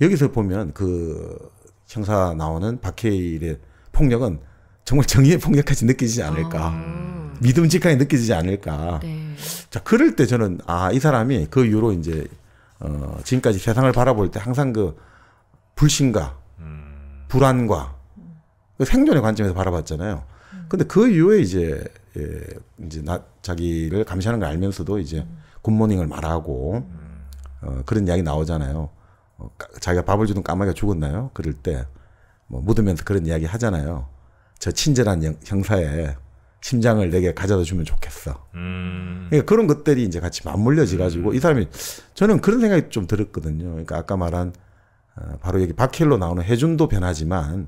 여기서 보면 그 형사 나오는 박해일의 폭력은 정말 정의의 폭력까지 느끼지 않을까. 아. 믿음직하게 느끼지 않을까. 네. 자, 그럴 때 저는 아, 이 사람이 그 이후로 이제 어, 지금까지 세상을 바라볼 때 항상 그 불신과 음. 불안과 그 생존의 관점에서 바라봤잖아요. 음. 근데 그 이후에 이제 예, 이제 나 자기를 감시하는 걸 알면서도 이제 음. 굿모닝을 말하고 어, 그런 이야기 나오잖아요. 어, 까, 자기가 밥을 주던 까마귀가 죽었나요? 그럴 때 뭐 묻으면서 그런 이야기 하잖아요. 저 친절한 형사의 심장을 내게 가져다 주면 좋겠어. 음. 그러니까 그런 것들이 이제 같이 맞물려지 가지고 음. 이 사람이 저는 그런 생각이 좀 들었거든요. 그러니까 아까 말한 어, 바로 여기 박힐로 나오는 해준도 변하지만 음.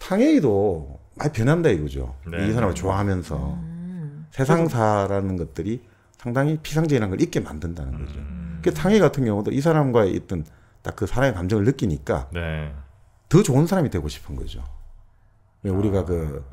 탕웨이도 많이 변한다 이거죠. 네. 이 사람을 좋아하면서 음. 세상사라는 것들이 상당히 피상적인라걸 잊게 만든다는 거죠. 음. 그 그러니까 탕웨이 같은 경우도 이 사람과의 있던 딱그 사랑의 감정을 느끼니까 네. 더 좋은 사람이 되고 싶은 거죠. 왜 우리가 아. 그,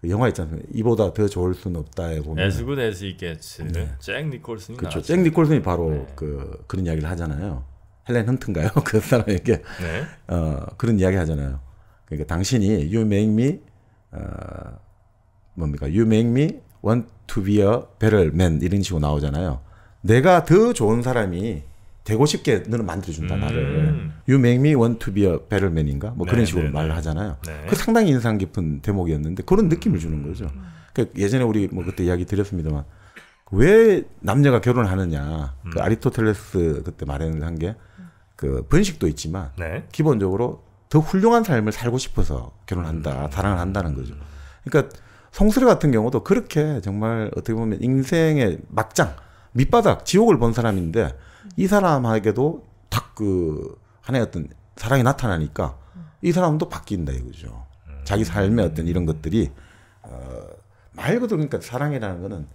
그 영화 있잖아요. 이보다 더 좋을 수는 없다에 보면 As good as it gets. 네. 잭 니콜슨이 그렇죠. 잭 니콜슨이 바로 네. 그 그런 이야기를 하잖아요. 헬렌 헌튼가요? 그 사람에게 네. 어, 그런 이야기 하잖아요. 그러니까 당신이 you make me 어, 뭡니까? You make me want to be a better man 이런 식으로 나오잖아요. 내가 더 좋은 사람이 되고 싶게 너는 만들어준다 음. 나를. You make me want to be a better man인가? 뭐 네, 그런 식으로 네, 네. 말을 하잖아요. 네. 그 상당히 인상 깊은 대목이었는데 그런 음. 느낌을 주는 거죠. 그러니까 예전에 우리 뭐 그때 이야기 드렸습니다만 왜 남녀가 결혼하느냐? 그 음. 그아리토텔레스 그때 말을 한게 그 번식도 있지만 네. 기본적으로 더 훌륭한 삶을 살고 싶어서 결혼한다, 음. 사랑을 한다는 거죠. 음. 그러니까 성스레 같은 경우도 그렇게 정말 어떻게 보면 인생의 막장 밑바닥 지옥을 본 사람인데 이 사람에게도 딱그 하나의 어떤 사랑이 나타나니까 이 사람도 바뀐다 이거죠. 자기 삶의 어떤 이런 것들이 어, 말 그대로 그러니까 사랑이라는 거는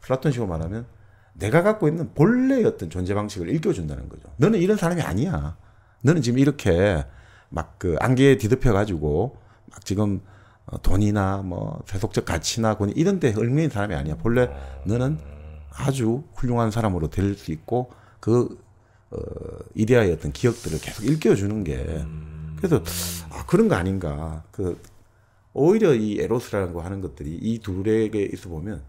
플라톤식으로 말하면 내가 갖고 있는 본래의 어떤 존재 방식을 일깨워준다는 거죠. 너는 이런 사람이 아니야. 너는 지금 이렇게 막 그 안개에 뒤덮여 가지고 막 지금 어, 돈이나 뭐 세속적 가치나 권위 이런 데 얽매인 사람이 아니야. 본래 너는 아주 훌륭한 사람으로 될 수 있고 그 어, 이데아의 어떤 기억들을 계속 일깨워주는 게 그래서 아, 그런 거 아닌가. 그 오히려 이 에로스라는 거 하는 것들이 이 둘에게 있어 보면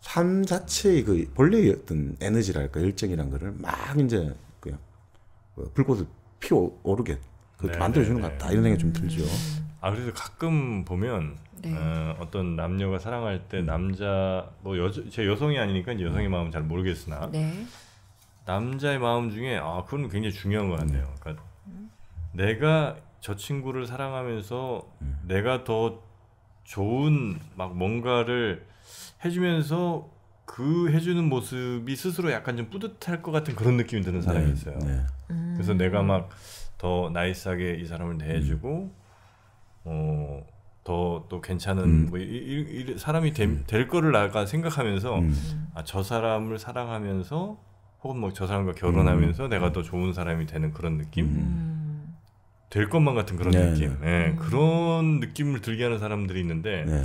삶 자체의 그 본래의 어떤 에너지랄까 열정이란 거를 막 이제 그냥 어, 불꽃을 피워 오르게 그 만들어주는 네, 것 같다 네. 이런 생각이 좀 들죠. 아 그래서 가끔 보면 네. 어, 어떤 남녀가 사랑할 때 음. 남자 뭐 여, 제 여성이 아니니까 이제 여성의 마음 잘 모르겠으나 네. 남자의 마음 중에 아 그건 굉장히 중요한 것 같네요. 그러니까 내가 저 친구를 사랑하면서 음. 내가 더 좋은 막 뭔가를 해주면서 그 해주는 모습이 스스로 약간 좀 뿌듯할 것 같은 그런 느낌이 드는 네, 사람이 있어요. 네, 네. 그래서 음. 내가 막 더 나이스하게 이 사람을 대해주고 음. 어, 더또 괜찮은 음. 뭐 이, 이, 이 사람이 되, 음. 될 거를 나가 생각하면서 아, 저 사람을 사랑하면서 혹은 뭐 저 사람과 결혼하면서 음. 내가 더 좋은 사람이 되는 그런 느낌 음. 될 것만 같은 그런 네, 느낌 네. 네. 그런 느낌을 들게 하는 사람들이 있는데 네.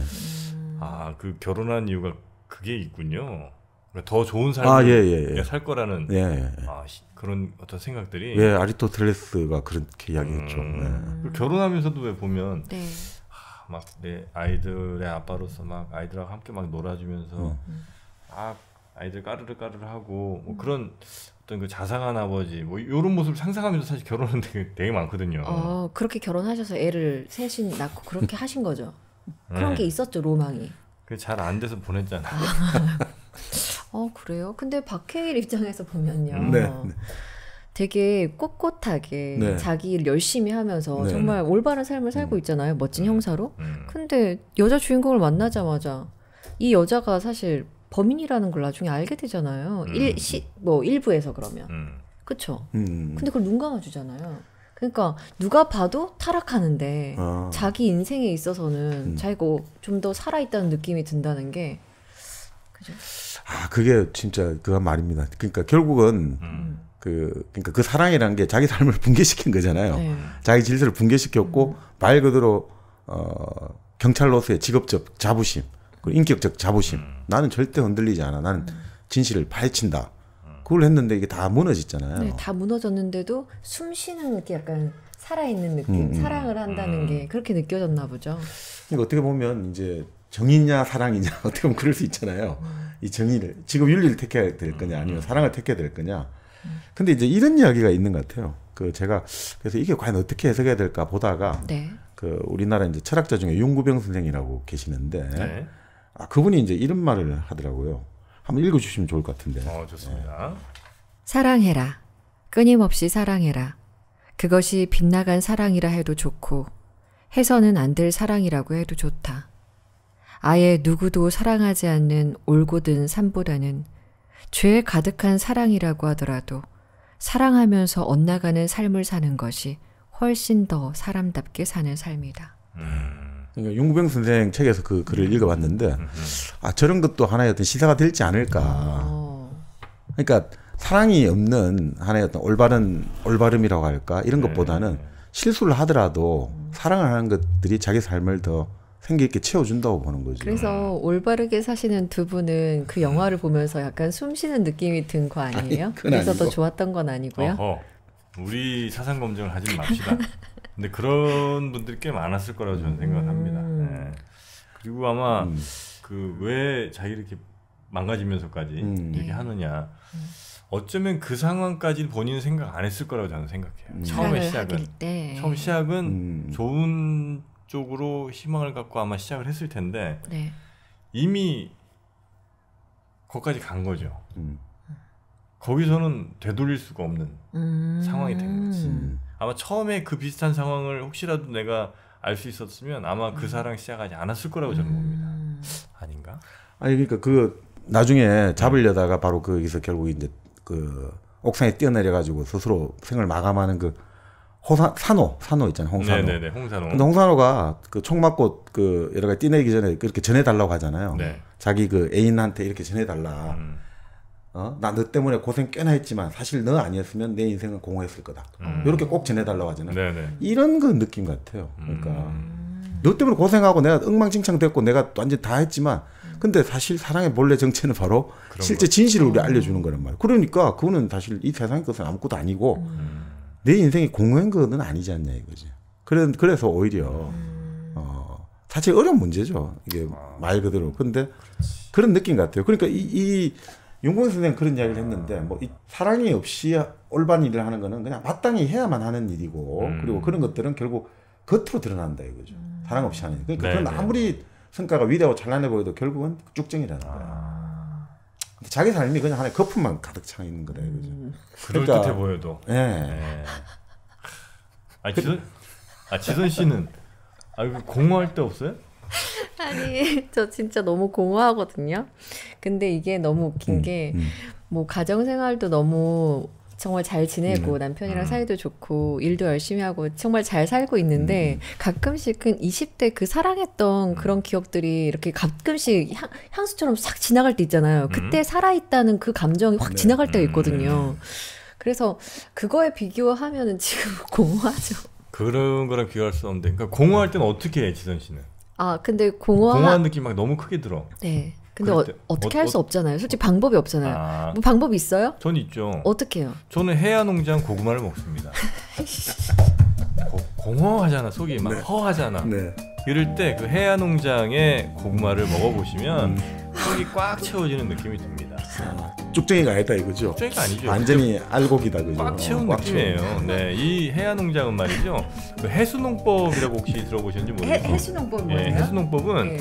아그 결혼한 이유가 그게 있군요 그러니까 더 좋은 삶을 아, 예, 예, 예. 살 거라는 예, 예, 아, 그런 어떤 생각들이 예 아리스토텔레스가 그렇게 이야기했죠 음. 네. 결혼하면서도 왜 보면 네. 아, 막 내 아이들의 아빠로서 막 아이들하고 함께 막 놀아주면서 어. 아 아이들 까르르 까르르 하고 뭐 음. 그런 어떤 그 자상한 아버지 뭐 이런 모습을 상상하면서 사실 결혼은 되게, 되게 많거든요. 어 그렇게 결혼하셔서 애를 셋이 낳고 그렇게 하신 거죠. 네. 그런 네. 게 있었죠 로망이. 그 잘 안 돼서 보냈잖아. 아. 어 그래요? 근데 박해일 입장에서 보면요. 음. 네, 네, 되게 꼿꼿하게 네. 자기 일 열심히 하면서 네. 정말 네. 올바른 삶을 살고 음. 있잖아요. 멋진 형사로. 음. 근데 여자 주인공을 만나자마자 이 여자가 사실 범인이라는 걸 나중에 알게 되잖아요. 음. 일, 음. 시, 뭐 일부에서 그러면. 음. 그쵸? 음. 근데 그걸 눈 감아주잖아요. 그러니까 누가 봐도 타락하는데 아. 자기 인생에 있어서는 음. 자기가 좀 더 살아있다는 느낌이 든다는 게 그죠? 아 그게 진짜 그가 말입니다. 그러니까 결국은 음. 그 그러니까 그 사랑이라는 게 자기 삶을 붕괴시킨 거잖아요. 네. 자기 질서를 붕괴시켰고 말 그대로 어 경찰로서의 직업적 자부심 그 인격적 자부심. 음. 나는 절대 흔들리지 않아. 나는 진실을 파헤친다. 그걸 했는데 이게 다 무너졌잖아요. 네, 다 무너졌는데도 숨 쉬는 게 약간 살아있는 느낌, 음, 음. 사랑을 한다는 음. 게 그렇게 느껴졌나 보죠. 이거 그러니까 어떻게 보면 이제 정이냐 사랑이냐 어떻게 보면 그럴 수 있잖아요. 이 정의를 지금 윤리를 택해야 될 거냐 아니면 사랑을 택해야 될 거냐. 근데 이제 이런 이야기가 있는 것 같아요. 그 제가 그래서 이게 과연 어떻게 해석해야 될까 보다가 네. 그 우리나라 이제 철학자 중에 윤구병 선생이라고 계시는데 네. 아, 그분이 이제 이런 말을 하더라고요. 한번 읽어주시면 좋을 것 같은데. 어, 좋습니다. 네. 사랑해라. 끊임없이 사랑해라. 그것이 빗나간 사랑이라 해도 좋고, 해서는 안 될 사랑이라고 해도 좋다. 아예 누구도 사랑하지 않는 올곧은 삶보다는 죄에 가득한 사랑이라고 하더라도 사랑하면서 엇나가는 삶을 사는 것이 훨씬 더 사람답게 사는 삶이다. 음. 그러니까 윤구병 선생 책에서 그 글을 음. 읽어봤는데 음, 음. 아 저런 것도 하나의 어떤 시사가 될지 않을까. 어. 그러니까 사랑이 없는 하나의 어떤 올바른 올바름이라고 할까 이런 네. 것보다는 네. 실수를 하더라도 사랑을 하는 것들이 자기 삶을 더 생기 있게 채워준다고 보는 거죠. 그래서 올바르게 사시는 두 분은 그 영화를 보면서 약간 숨쉬는 느낌이 든 거 아니에요? 아니, 그래서 아니고. 더 좋았던 건 아니고요. 어허, 우리 사상 검증을 하지 맙시다. 근데 그런 분들이 꽤 많았을 거라고 저는 생각합니다. 네. 음. 예. 그리고 아마 음. 그왜 자기 이렇게 망가지면서까지 음. 이렇게 네. 하느냐. 음. 어쩌면 그 상황까지 본인은 생각 안 했을 거라고 저는 생각해요. 음. 처음에 시작은 처음 시작은 음. 좋은 쪽으로 희망을 갖고 아마 시작을 했을 텐데 네. 이미 거기까지 간 거죠. 거기서는 되돌릴 수가 없는 상황이 된 거지. 아마 처음에 그 비슷한 상황을 혹시라도 내가 알 수 있었으면 아마 그 음. 사랑 시작하지 않았을 거라고 저는 봅니다. 음. 아닌가? 아니 그러니까 그 나중에 잡으려다가 바로 거기서 그 결국 이제 그 옥상에 뛰어내려 가지고 스스로 생을 마감하는 그 호산 산호 산호 있잖아요 홍산호. 네네네 네, 네, 홍산호. 근데 홍산호가 그 총 맞고 그 여러 가지 뛰내기 전에 그렇게 전해달라고 하잖아요. 네. 자기 그 애인한테 이렇게 전해달라. 음. 어? 나 너 때문에 고생 꽤나 했지만 사실 너 아니었으면 내 인생은 공허했을 거다. 음. 이렇게 꼭 전해달라고 하잖아요. 네네. 이런 그 느낌 같아요. 그러니까 음. 너 때문에 고생하고 내가 엉망진창됐고 내가 완전 다 했지만 근데 사실 사랑의 본래 정체는 바로 실제 거. 진실을 우리 음. 알려주는 거란 말이에요. 그러니까 그거는 사실 이 세상의 것은 아무것도 아니고 음. 내 인생이 공허한 거는 아니지 않냐 이거지. 그래, 그래서 오히려 음. 어, 사실 어려운 문제죠. 이게 아. 말 그대로. 근데 그렇지. 그런 느낌 같아요. 그러니까 이, 이 윤공 선생 님 그런 이야기를 했는데 뭐 사랑이 없이 올바른 일을 하는 거는 그냥 마땅히 해야만 하는 일이고 음. 그리고 그런 것들은 결국 겉으로 드러난다 이거죠. 음. 사랑 없이 하는. 그러니까 네, 그건 네. 아무리 성과가 위대하고 잘난해 보여도 결국은 쭉정이라는 거야. 아. 자기 삶이 그냥 하나의 거품만 가득 차 있는 거다 이거죠. 음. 그럴 그러니까, 듯해 보여도. 예. 네. 아 지선 아 지선 씨는 아 공허할 때 없어요? 아니, 저 진짜 너무 공허하거든요. 근데 이게 너무 웃긴 음, 게, 음. 뭐 가정생활도 너무 정말 잘 지내고 음. 남편이랑 음. 사이도 좋고 일도 열심히 하고 정말 잘 살고 있는데 음. 음. 가끔씩은 20대 그 사랑했던 음. 그런 기억들이 이렇게 가끔씩 향, 수처럼싹 지나갈 때 있잖아요. 그때 살아있다는 그 감정이 확 네. 지나갈 때가 있거든요. 그래서 그거에 비교하면 지금 공허하죠. 그런 거랑 비교할 수 없는데, 그러니까 공허할 네. 때는 어떻게 해, 지선 씨는? 아 근데 공허한 공허한 느낌 막 너무 크게 들어. 네. 근데 어, 떻게 할수 어, 어, 없잖아요. 솔직히 어. 방법이 없잖아요. 아, 뭐 방법이 있어요? 전 있죠. 어떻게요? 저는 해야 농장 고구마를 먹습니다. 고, 공허하잖아 속이 막 네. 허하잖아. 네. 이럴 때 그 해야 농장의 고구마를 먹어보시면 음. 속이 꽉 채워지는 느낌이 듭니다. 아. 쪽쟁이가 아니다 이거죠. 쭉쟁이가 아니죠. 완전히 알곡이다 그죠. 꽉 채운 꽉 느낌이에요. 네, 이 해안농장은 말이죠. 그 해수농법이라고 혹시 들어보셨는지 모르겠어요. 해수농법 예, 뭐예요? 예, 해수농법은 예.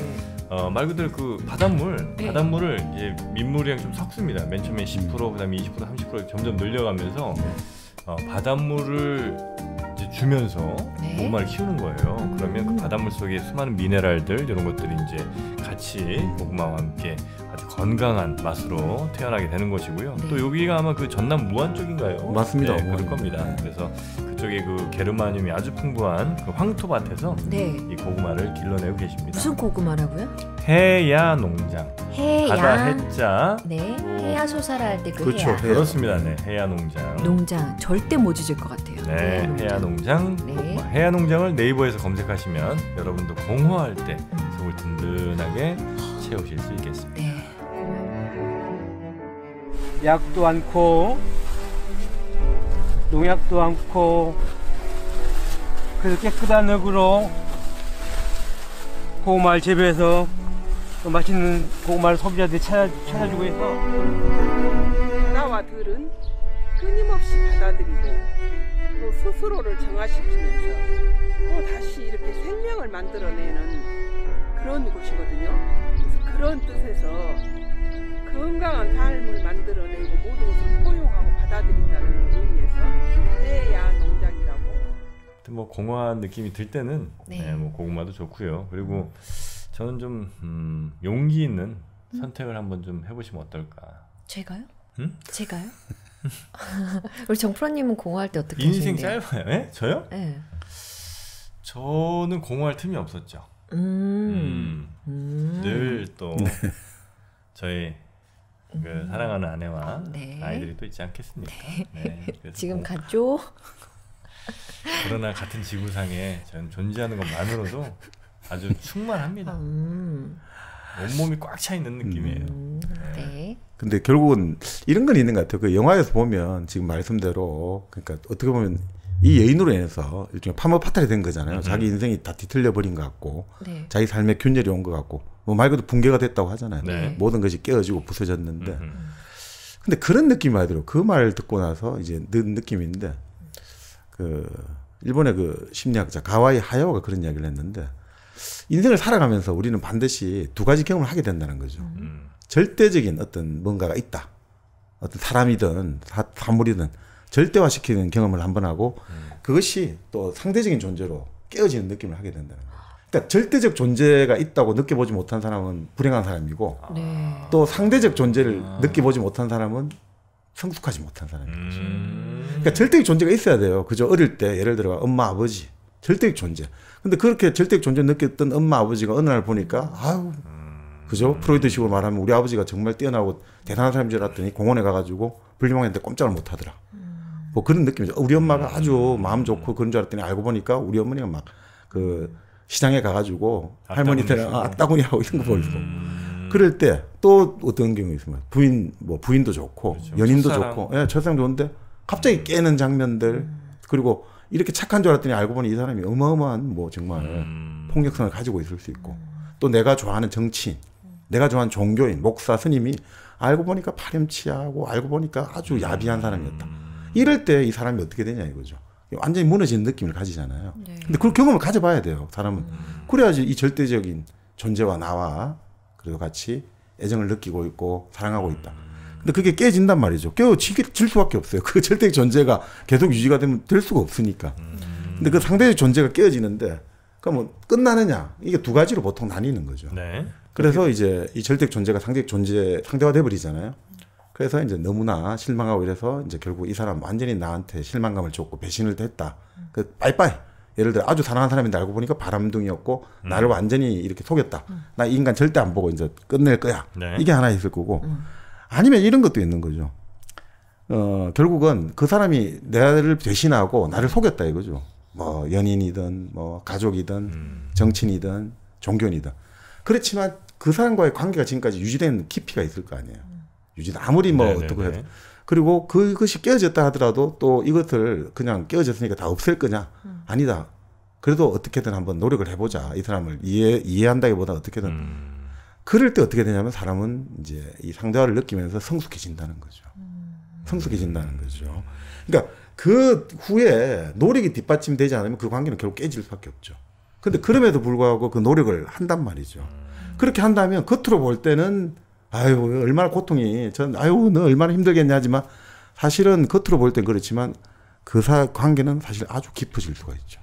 어, 말 그대로 그 바닷물, 네. 바닷물을 이제 민물이랑 좀 섞습니다. 맨 처음에 10%, 음. 그다음에 20%, 30% 점점 늘려가면서 네. 어, 바닷물을 이제 주면서 네? 고구마를 키우는 거예요. 그러면 그 음. 바닷물 속에 수많은 미네랄들 이런 것들이 이제 같이 고구마와 함께 아주 건강한 맛으로 태어나게 되는 것이고요. 네. 또 여기가 아마 그 전남 무안 쪽인가요? 맞습니다. 네, 그럴 겁니다. 네. 그래서 그쪽에 그 게르마늄이 아주 풍부한 그 황토밭에서 네. 이 고구마를 길러내고 계십니다. 무슨 고구마라고요? 해야 농장. 해, 바다 해자 네. 해야 소사라 할때그 그렇죠. 해야. 그렇습니다. 네. 해야 농장. 농장 절대 못 잊을 것 같아요. 네. 네 해야 농장. 네. 뭐 해야 농장을 네이버에서 검색하시면 여러분도 공허할 때 음. 속을 든든하게 채우실 수 있겠습니다. 네. 약도 않고 농약도 않고 그래서 깨끗한 으로 고말 재배해서 그 맛있는 고구마를 소비자들이 찾아, 찾아주고 해서 나와 들은 끊임없이 받아들이고 또 스스로를 정화시키면서 또 다시 이렇게 생명을 만들어내는 그런 곳이거든요. 그래서 그런 뜻에서 건강한 삶을 만들어내고 모든 것을 포용하고 받아들인다는 의미에서 내야 농장이라고. 뭐 공허한 느낌이 들 때는 네. 네, 뭐 고구마도 좋고요. 그리고 음. 저는 좀 음, 용기 있는 선택을 한번 좀 해보시면 어떨까. 제가요? 응? 제가요? 우리 정프로님은 공허할 때 어떻게 인생 하시는데요? 짧아요? 네? 저요? 네. 저는 공허할 틈이 없었죠. 음. 음. 음. 늘또 네. 저희 그 음. 사랑하는 아내와 네. 아이들이 또 있지 않겠습니까? 네. 네. 지금 가죠. 그러나 같은 지구상에 저는 존재하는 것만으로도 아주 충만합니다. 아, 음. 온몸이 꽉 차 있는 느낌이에요. 음. 네. 네. 근데 결국은 이런 건 있는 것 같아요. 그 영화에서 보면 지금 말씀대로 그러니까 어떻게 보면 이 여인으로 인해서 일종의 파머 파탈이 된 거잖아요. 음 자기 인생이 다 뒤틀려 버린 것 같고, 네. 자기 삶의 균열이 온 것 같고, 뭐 말 그대로 붕괴가 됐다고 하잖아요. 네. 모든 것이 깨어지고 부서졌는데, 음 근데 그런 느낌이 말대로 그말 듣고 나서 이제 는 느낌인데, 그 일본의 그 심리학자 가와이 하야오가 그런 이야기를 했는데, 인생을 살아가면서 우리는 반드시 두 가지 경험을 하게 된다는 거죠. 음. 음. 절대적인 어떤 뭔가가 있다. 어떤 사람이든 사, 사물이든 절대화시키는 경험을 한 번 하고 음. 그것이 또 상대적인 존재로 깨어지는 느낌을 하게 된다는 거죠 그러니까 절대적 존재가 있다고 느껴보지 못한 사람은 불행한 사람이고 아. 네. 또 상대적 존재를 아. 느껴보지 못한 사람은 성숙하지 못한 사람인 거죠. 음. 그러니까 절대적 존재가 있어야 돼요. 그저 어릴 때 예를 들어 엄마 아버지 절대적 존재 근데 그렇게 절대 존재 느꼈던 엄마 아버지가 어느 날 보니까 아유 그죠 음. 프로이드식으로 말하면 우리 아버지가 정말 뛰어나고 대단한 사람인 줄 알았더니 공원에 가가지고 불멍했는데 꼼짝을 못하더라. 음. 뭐 그런 느낌이죠. 우리 엄마가 음. 아주 마음 좋고 그런 줄 알았더니 알고 보니까 우리 어머니가 막 그 시장에 가가지고 할머니들 랑 악다구니 하고 이런 거 보이고. 그럴 때 또 어떤 경우가 있으면 부인 뭐 부인도 좋고 그렇죠. 연인도 첫사랑. 좋고 예, 첫사랑 좋은데 갑자기 깨는 장면들 그리고 이렇게 착한 줄 알았더니 알고 보니 이 사람이 어마어마한 뭐 정말 음. 폭력성을 가지고 있을 수 있고 또 내가 좋아하는 정치인, 내가 좋아하는 종교인, 목사, 스님이 알고 보니까 파렴치하고 알고 보니까 아주 음. 야비한 사람이었다. 음. 이럴 때 이 사람이 어떻게 되냐 이거죠. 완전히 무너진 느낌을 가지잖아요. 네. 근데 그 경험을 가져봐야 돼요, 사람은. 음. 그래야지 이 절대적인 존재와 나와 그리고 같이 애정을 느끼고 있고 사랑하고 있다. 근데 그게 깨진단 말이죠. 깨어질 수밖에 없어요. 그 절대적 존재가 계속 유지가 되면 될 수가 없으니까. 근데 그 상대적 존재가 깨어지는데 그러면 뭐 끝나느냐 이게 두 가지로 보통 나뉘는 거죠. 네. 그래서 이제 이 절대적 존재가 상대적 존재 상대화 돼 버리잖아요. 그래서 이제 너무나 실망하고 이래서 이제 결국 이 사람 완전히 나한테 실망감을 줬고 배신을 했다. 그 빠이빠이. 예를 들어 아주 사랑하는 사람인데 알고 보니까 바람둥이였고 음. 나를 완전히 이렇게 속였다. 음. 나 인간 절대 안 보고 이제 끝낼 거야. 네. 이게 하나 있을 거고. 음. 아니면 이런 것도 있는 거죠. 어, 결국은 그 사람이 나를 대신하고 나를 속였다 이거죠. 뭐 연인이든 뭐 가족이든 음. 정치인이든 종교인이든 그렇지만 그 사람과의 관계가 지금까지 유지된 깊이가 있을 거 아니에요. 유지 아무리 뭐 네네네. 네, 어떻게 네. 해도 그리고 그것이 깨어졌다 하더라도 또 이것을 그냥 깨어졌으니까 다 없앨 거냐 음. 아니다. 그래도 어떻게든 한번 노력을 해보자 이 사람을 이해 이해한다기보다 어떻게든 음. 그럴 때 어떻게 되냐면 사람은 이제 이상대화를 느끼면서 성숙해진다는 거죠. 음. 성숙해진다는 거죠. 그러니까 그 후에 노력이 뒷받침되지 않으면 그 관계는 결국 깨질 수밖에 없죠. 근데 그럼에도 불구하고 그 노력을 한단 말이죠. 그렇게 한다면 겉으로 볼 때는 아유 얼마나 고통이 전 아유 너 얼마나 힘들겠냐 하지만 사실은 겉으로 볼 땐 그렇지만 그 사, 관계는 사실 아주 깊어질 수가 있죠.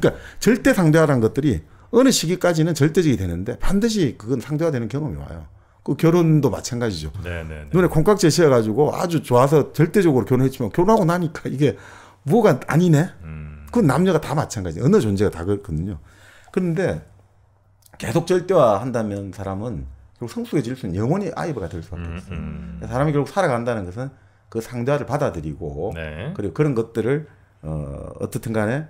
그러니까 절대 상대화란 것들이 어느 시기까지는 절대적이 되는데 반드시 그건 상대가 되는 경험이 와요. 그 결혼도 마찬가지죠. 네네네. 네, 네. 눈에 콩깍 지씌해가지고 아주 좋아서 절대적으로 결혼했지만 결혼하고 나니까 이게 뭐가 아니네. 음. 그 남녀가 다 마찬가지. 어느 존재가 다 그렇거든요. 그런데 계속 절대화한다면 사람은 결국 성숙해질 수는 영원히 아이브가 될 수밖에 음, 없어요. 음. 사람이 결국 살아간다는 것은 그 상대화를 받아들이고 네. 그리고 그런 것들을 어, 어떻든 간에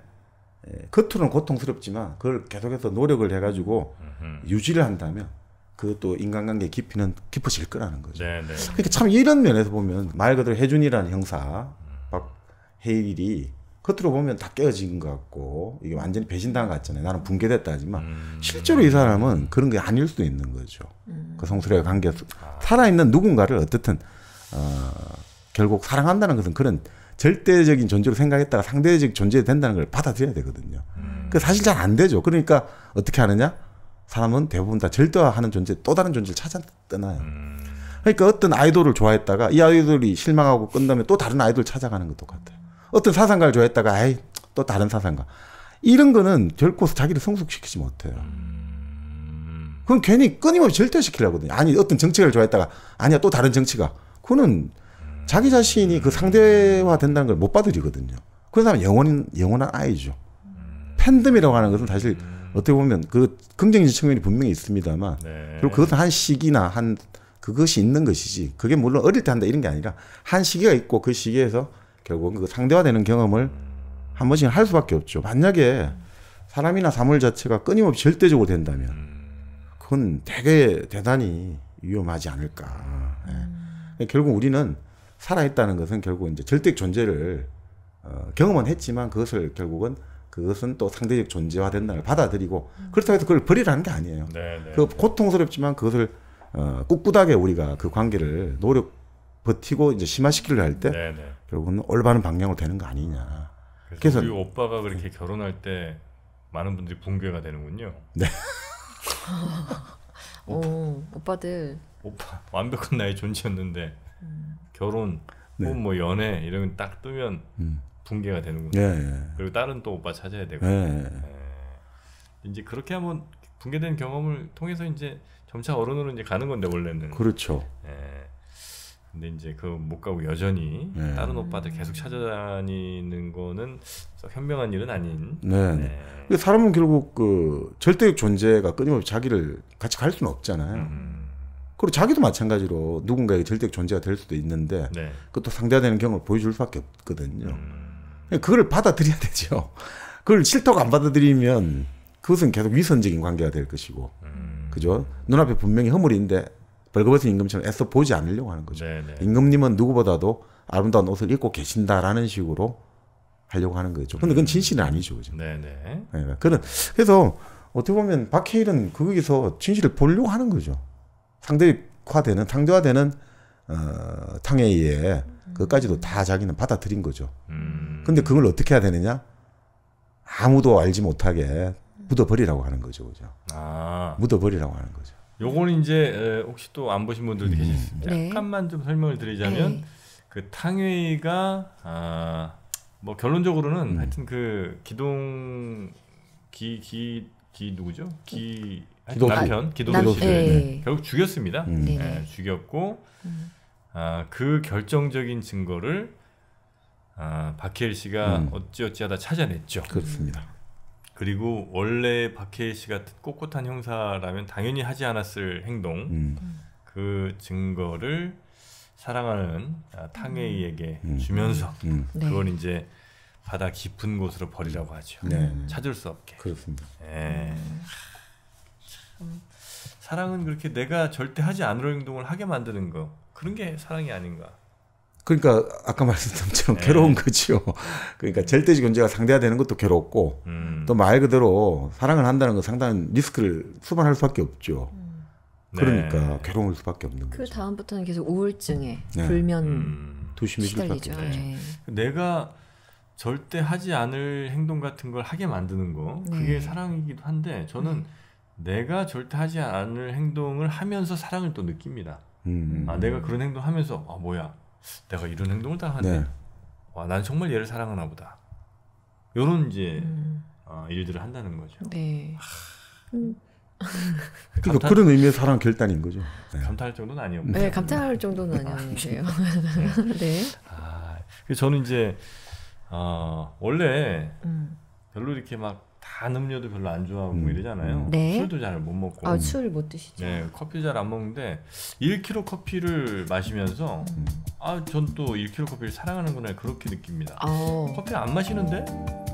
겉으로는 고통스럽지만 그걸 계속해서 노력을 해가지고 음흠. 유지를 한다면 그것도 인간관계 깊이는 깊어질 거라는 거죠. 네네. 네. 그러니까 참 이런 면에서 보면 말 그대로 해준이라는 형사 박해일이 음. 겉으로 보면 다 깨어진 것 같고 이게 완전히 배신당한 것 같잖아요. 나는 붕괴됐다 하지만 음. 실제로 이 사람은 그런 게 아닐 수도 있는 거죠. 음. 그 성수레와 관계해서 아. 살아있는 누군가를 어쨌든 어, 결국 사랑한다는 것은 그런 절대적인 존재로 생각했다가 상대적 존재 된다는 걸 받아들여야 되거든요. 음. 그 사실 잘 안 되죠. 그러니까 어떻게 하느냐? 사람은 대부분 다 절대화하는 존재, 또 다른 존재를 찾아 떠나요. 음. 그러니까 어떤 아이돌을 좋아했다가 이 아이돌이 실망하고 끝다음또 다른 아이돌 찾아가는 것 똑같아요. 어떤 사상가를 좋아했다가 아이 또 다른 사상가. 이런 거는 결코 자기를 성숙시키지 못해요. 음. 그건 괜히 끊임없이 절대시키려거든요. 아니 어떤 정책을 좋아했다가 아니야 또 다른 정치가. 그거는 자기 자신이 그 상대화 된다는 걸 못받아리거든요그 사람 영원 영원한 아이죠. 팬덤이라고 하는 것은 사실 어떻게 보면 그 긍정적인 측면이 분명히 있습니다만 네. 그리고 그것은 한 시기나 한 그것이 있는 것이지 그게 물론 어릴 때 한다 이런 게 아니라 한 시기가 있고 그 시기에서 결국은 그 상대화되는 경험을 한 번씩 할 수밖에 없죠. 만약에 사람이나 사물 자체가 끊임없이 절대적으로 된다면 그건 되게 대단히 위험하지 않을까. 네. 결국 우리는 살아있다는 것은 결국 이제 절대적 존재를 어, 경험은 했지만 그것을 결국은 그것은 또 상대적 존재화 된다는 걸 받아들이고 그렇다고 해서 그걸 버리라는 게 아니에요. 네, 네, 그 네. 고통스럽지만 그것을 어, 꿋꿋하게 우리가 그 관계를 노력 버티고 이제 심화시키려 할때 네, 네. 결국은 올바른 방향으로 되는 거 아니냐. 그래서, 그래서 우리 오빠가 그렇게 결혼할 때 많은 분들이 붕괴가 되는군요. 네. 오, 오빠들. 오빠 완벽한 나의 존재였는데 음. 결혼 네. 뭐 연애 이런 딱 뜨면 음. 붕괴가 되는군요. 예, 예. 그리고 다른 또 오빠 찾아야 되고. 예, 예. 예. 이제 그렇게 하면 붕괴된 경험을 통해서 이제 점차 어른으로 이제 가는 건데 원래는. 그렇죠. 예. 근데 이제 그 못 가고 여전히 예. 다른 오빠들 계속 찾아다니는 거는 현명한 일은 아닌. 네. 네. 사람은 결국 그 절대적 존재가 끊임없이 자기를 같이 갈 수는 없잖아요. 음. 그리고 자기도 마찬가지로 누군가에게 절대 존재가 될 수도 있는데 네. 그것도 상대되는 경험을 보여줄 수밖에 없거든요. 음. 그걸 그러니까 받아들여야 되죠. 그걸 싫다고 안 받아들이면 그것은 계속 위선적인 관계가 될 것이고, 음. 그죠? 눈앞에 분명히 허물인데 벌거벗은 임금처럼 애써 보지 않으려고 하는 거죠. 네네. 네. 임금님은 누구보다도 아름다운 옷을 입고 계신다라는 식으로 하려고 하는 거죠. 근데 그건 음. 진실은 아니죠, 그죠? 네네. 네. 네, 네, 그런 그래서 어떻게 보면 박해일은 거기서 진실을 보려고 하는 거죠. 상대화되는 상대화되는 어, 탕에 의해 음. 그까지도 다 자기는 받아들인 거죠. 음. 근데 그걸 어떻게 해야 되느냐? 아무도 알지 못하게 묻어버리라고 하는 거죠, 그죠? 아. 묻어버리라고 하는 거죠. 요건 이제 혹시 또 안 보신 분들 음. 계실 수습니다 네. 약간만 좀 설명을 드리자면 네. 그 탕웨이가 아, 뭐 결론적으로는 음. 하여튼 그 기동 기기기 기, 기 누구죠? 기 아, 기도 남편 기도도시를 예, 예. 네. 결국 죽였습니다. 음. 네, 죽였고 음. 아, 그 결정적인 증거를 아, 박해일 씨가 음. 어찌어찌하다 찾아냈죠. 그렇습니다. 그리고 원래 박해일 씨같 꼿꼿한 형사라면 당연히 하지 않았을 행동 음. 그 증거를 사랑하는 아, 탕웨이에게 음. 음. 주면서 네. 그걸 네. 이제 바다 깊은 곳으로 버리라고 하죠. 네. 찾을 수 없게. 그렇습니다. 예. 참 음. 사랑은 그렇게 내가 절대 하지 않을 행동을 하게 만드는 거 그런 게 사랑이 아닌가. 그러니까 아까 말씀드린 것처럼 네. 괴로운 거지요. 그러니까 절대적 존재가 상대가 되는 것도 괴롭고 음. 또말 그대로 사랑을 한다는 건 상당한 리스크를 수반할 수밖에 없죠. 음. 네. 그러니까 네. 괴로울 수밖에 없는 그 거죠. 그 다음부터는 계속 우울증에 네. 불면 음. 도심에 시달리죠. 네. 내가 절대 하지 않을 행동 같은 걸 하게 만드는 거 그게 네. 사랑이기도 한데 저는 내가 절대 하지 않을 행동을 하면서 사랑을 또 느낍니다. 음, 아 내가 그런 행동하면서 아 뭐야 내가 이런 행동을 다 하네. 네. 와난 정말 얘를 사랑하나 보다. 요런 이제 음. 어, 일들을 한다는 거죠. 네. 그러니까 감탄... 그런 의미의 사랑 결단인 거죠. 네. 감탄할 정도는 아니었고. 네, 감탄할 정도는 아니었요 아, 네. 아, 그 저는 이제 어, 원래 음. 별로 이렇게 막단 음료도 별로 안 좋아하고 뭐 음. 이러잖아요. 네. 술도 잘 못 먹고. 아, 술 못 드시죠. 네, 커피 잘 안 먹는데 1kg 커피를 마시면서 음. 아, 전 또 1kg 커피를 사랑하는구나 그렇게 느낍니다. 아. 커피 안 마시는데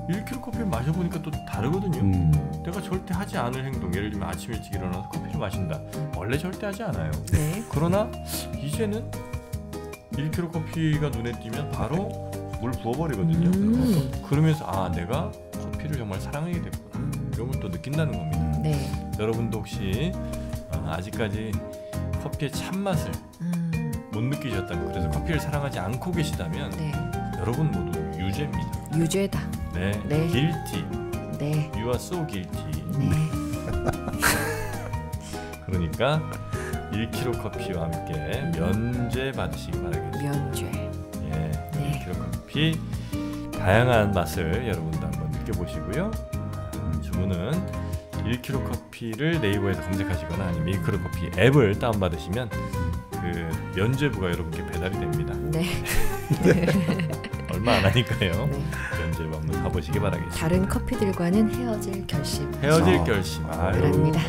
1kg 커피를 마셔보니까 또 다르거든요. 음. 내가 절대 하지 않을 행동, 예를 들면 아침 일찍 일어나서 커피를 마신다. 원래 절대 하지 않아요. 네. 그러나 이제는 1kg 커피가 눈에 띄면 바로 물 부어버리거든요. 음. 그러면서 아, 내가 커피를 정말 사랑하게 됐구나 이런 걸또 느낀다는 겁니다. 네. 여러분도 혹시 어, 아직까지 커피의 참맛을 음. 못 느끼셨다면 그래서 커피를 사랑하지 않고 계시다면 네. 여러분 모두 유죄입니다. 유죄다. 네. 네. guilty. 네. You are so guilty. 네. 그러니까 1kg 커피와 함께 면제 받으시기 바라겠습니다. 면제. 1kg 예, 커피 다양한 맛을 여러분도 한번 챙겨보시고요. 음, 주문은 1kg 커피를 네이버에서 검색하시거나 아니면 밀크로 커피 앱을 다운받으시면 그 면죄부가 여러분께 배달이 됩니다. 네. 네. 얼마 안 하니까요. 네. 면죄부 한번 가보시기 바라겠습니다. 다른 커피들과는 헤어질 결심. 헤어질 어. 결심. 아, 네, 바랍니다.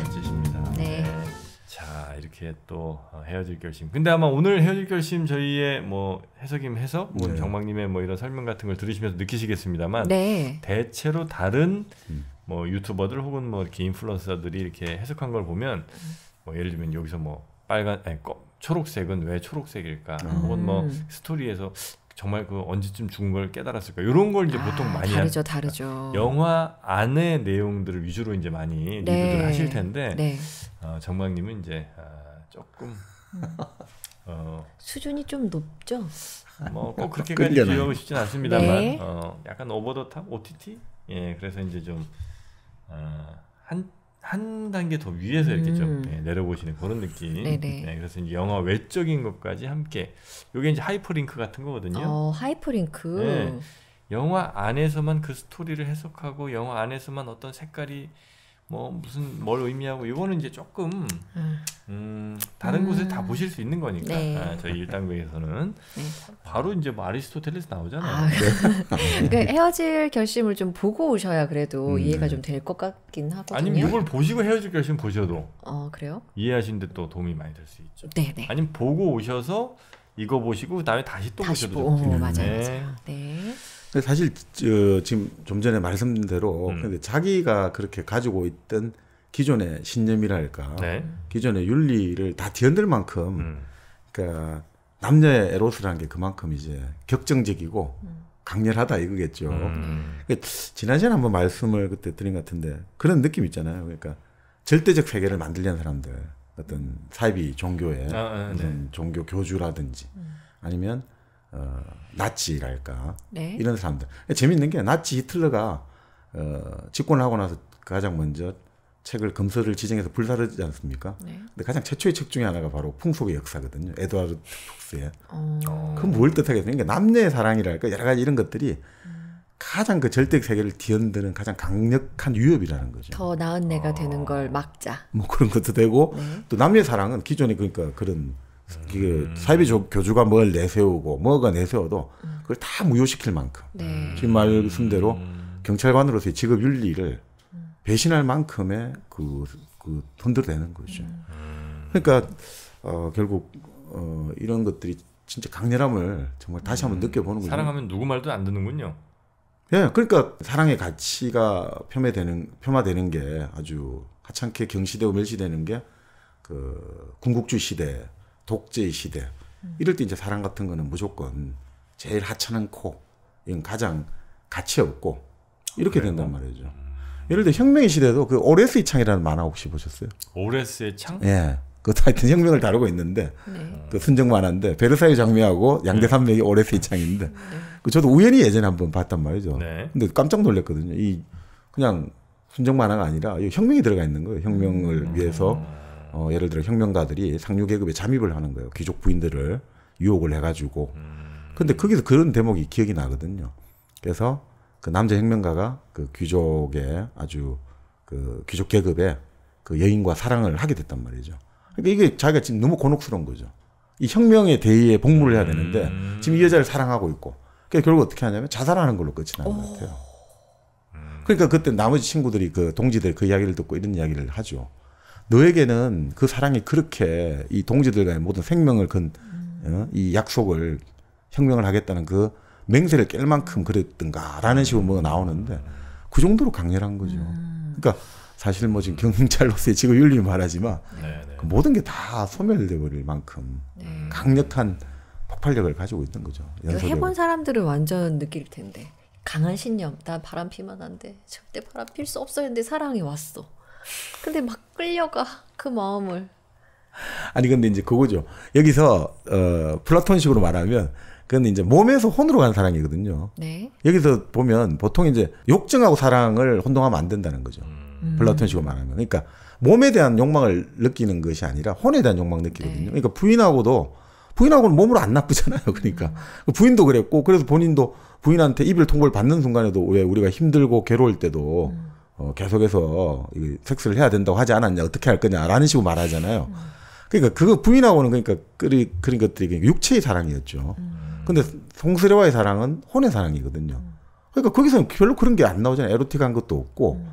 이렇게 또 어, 헤어질 결심. 근데 아마 오늘 헤어질 결심 저희의 뭐 해석임 해석, 뭐 네. 정막님의 뭐 이런 설명 같은 걸 들으시면서 느끼시겠습니다만 네. 대체로 다른 음. 뭐 유튜버들 혹은 뭐 이렇게 인플루언서들이 이렇게 해석한 걸 보면 뭐 예를 들면 여기서 뭐 빨간 아니 초록색은 왜 초록색일까? 음. 혹은 뭐 음. 스토리에서 정말 그 언제쯤 죽은 걸 깨달았을까 이런 걸 이제 아, 보통 많이 다르죠 하 다르죠 영화 안의 내용들을 위주로 이제 많이 네. 리뷰를 하실 텐데 네. 어, 정박님은 이제 어, 조금 음. 어. 수준이 좀 높죠. 뭐꼭 그렇게까지 주려고 싶진 않습니다만 네. 어, 약간 오버 더탑 OTT 예 그래서 이제 좀한한 아, 어, 한 단계 더 위에서 이렇게 음. 좀 예, 내려보시는 그런 느낌. 네네. 네. 예, 그래서 이제 영화 외적인 것까지 함께 요게 이제 하이퍼링크 같은 거거든요. 어, 하이퍼링크. 예, 영화 안에서만 그 스토리를 해석하고 영화 안에서만 어떤 색깔이 뭐 무슨 뭘 의미하고 이거는 이제 조금 음, 음 다른 음. 곳에 다 보실 수 있는 거니까 네. 아, 저희 일당회에서는 네. 바로 이제 뭐 아리스토텔레스 나오잖아요. 아, 네. 그 헤어질 결심을 좀 보고 오셔야 그래도 음. 네. 이해가 좀 될 것 같긴 하거든요. 아니면 이걸 보시고 헤어질 결심 보셔도 어 그래요? 이해하시는데 또 도움이 많이 될 수 있죠. 네네. 네. 아니면 보고 오셔서 이거 보시고 그다음에 다시 또 다시 보셔도 좋고. 오, 맞아요, 맞아요. 네. 네. 사실 어, 지금 좀 전에 말씀드린 대로 음. 근데 자기가 그렇게 가지고 있던 기존의 신념이랄까 네. 기존의 윤리를 다 뒤흔들 만큼 음. 그러니까 남녀의 에로스라는 게 그만큼 이제 격정적이고 음. 강렬하다 이거겠죠. 음. 그러니까 지난시간에 한번 말씀을 그때 드린 것 같은데 그런 느낌 있잖아요. 그러니까 절대적 세계를 만들려는 사람들 어떤 사이비 종교의 아, 아 네. 종교 교주라든지 음. 아니면 어, 나치랄까 네. 이런 사람들. 재미있는게 나치 히틀러가 어, 집권 하고 나서 가장 먼저 책을 검서를 지정해서 불사르지 않습니까? 네. 근데 가장 최초의 책 중에 하나가 바로 풍속의 역사거든요. 에드와드 폭스의. 어. 그뭘 뜻하겠어요? 그러니까 남녀의 사랑이랄까 여러 가지 이런 것들이 음. 가장 그 절대 세계를 뒤흔드는 가장 강력한 위협이라는 거죠. 더 나은 내가 어. 되는 걸 막자. 뭐 그런 것도 되고 네. 또 남녀의 사랑은 기존에 그러니까 그런 이게 사이비 교주가 뭘 내세우고 뭐가 내세워도 그걸 다 무효시킬 만큼 네. 지금 말씀대로 경찰관으로서의 직업 윤리를 배신할 만큼의 그, 그흔들내는 거죠. 음. 그러니까 어, 결국 어, 이런 것들이 진짜 강렬함을 정말 다시 한번 음. 느껴보는 거죠. 사랑하면 누구 말도 안 듣는군요. 예, 그러니까 사랑의 가치가 폄훼되는 폄하되는 게 아주 하찮게 경시되고 멸시되는 게그 군국주의 시대 독재의 시대 이럴 때 이제 사랑 같은 거는 무조건 제일 하찮은 코 이건 가장 가치 없고 이렇게 그래요? 된단 말이죠. 예를 들어 혁명의 시대도 그 오레스의 창이라는 만화 혹시 보셨어요? 오레스의 창? 예. 그 하여튼 혁명을 다루고 있는데 네. 그 순정 만화인데 베르사유 장미하고 양대 네. 산맥이 네. 오레스의 창인데 그 저도 우연히 예전에 한번 봤단 말이죠. 네. 근데 깜짝 놀랐거든요. 이 그냥 순정 만화가 아니라 이 혁명이 들어가 있는 거예요. 혁명을 음. 위해서 음. 어, 예를 들어 혁명가들이 상류 계급에 잠입을 하는 거예요. 귀족 부인들을 유혹을 해가지고. 근데 거기서 그런 대목이 기억이 나거든요. 그래서 그 남자 혁명가가 그 귀족의 아주 그 귀족 계급의 그 여인과 사랑을 하게 됐단 말이죠. 근데 이게 자기가 지금 너무 곤혹스러운 거죠. 이 혁명의 대의에 복무를 해야 되는데 음. 지금 이 여자를 사랑하고 있고. 그러니 결국 어떻게 하냐면 자살하는 걸로 끝이 나는 것 같아요. 그러니까 그때 나머지 친구들이 그 동지들 그 이야기를 듣고 이런 이야기를 하죠. 너에게는 그 사랑이 그렇게 이 동지들 과의 모든 생명을 건, 음. 어? 이 약속을 혁명을 하겠다는 그 맹세를 깰 만큼 그랬던가라는 식으로 뭐가 나오는데 그 정도로 강렬한 거죠. 음. 그러니까 사실 뭐 지금 경찰로서의 지금 윤리 말하지만 네, 네. 그 모든 게 다 소멸돼 버릴 만큼 네. 강력한 폭발력을 가지고 있던 거죠. 그 해본 뭐. 사람들은 완전 느낄 텐데 강한 신념. 난 바람 피면 안 돼. 절대 바람 필수 없어 했는데 사랑이 왔어. 근데 막 끌려가 그 마음을. 아니 근데 이제 그거죠. 여기서 어 플라톤식으로 말하면 그건 이제 몸에서 혼으로 간 사랑이거든요. 네. 여기서 보면 보통 이제 욕정하고 사랑을 혼동하면 안 된다는 거죠. 음. 플라톤식으로 말하면. 그러니까 몸에 대한 욕망을 느끼는 것이 아니라 혼에 대한 욕망 느끼거든요. 네. 그러니까 부인하고도 부인하고는 몸으로 안 나쁘잖아요. 그러니까 음. 부인도 그랬고 그래서 본인도 부인한테 이별 통보를 받는 순간에도 왜 우리가 힘들고 괴로울 때도 음. 어, 계속해서 이 섹스를 해야 된다고 하지 않았냐 어떻게 할 거냐라는 식으로 말하잖아요. 그러니까 그거 부인하고는 그러니까 그리 그런 것들이 육체의 사랑이었죠. 근데 송스레와의 사랑은 혼의 사랑이거든요. 그러니까 거기서는 별로 그런 게 안 나오잖아요. 에로틱한 것도 없고.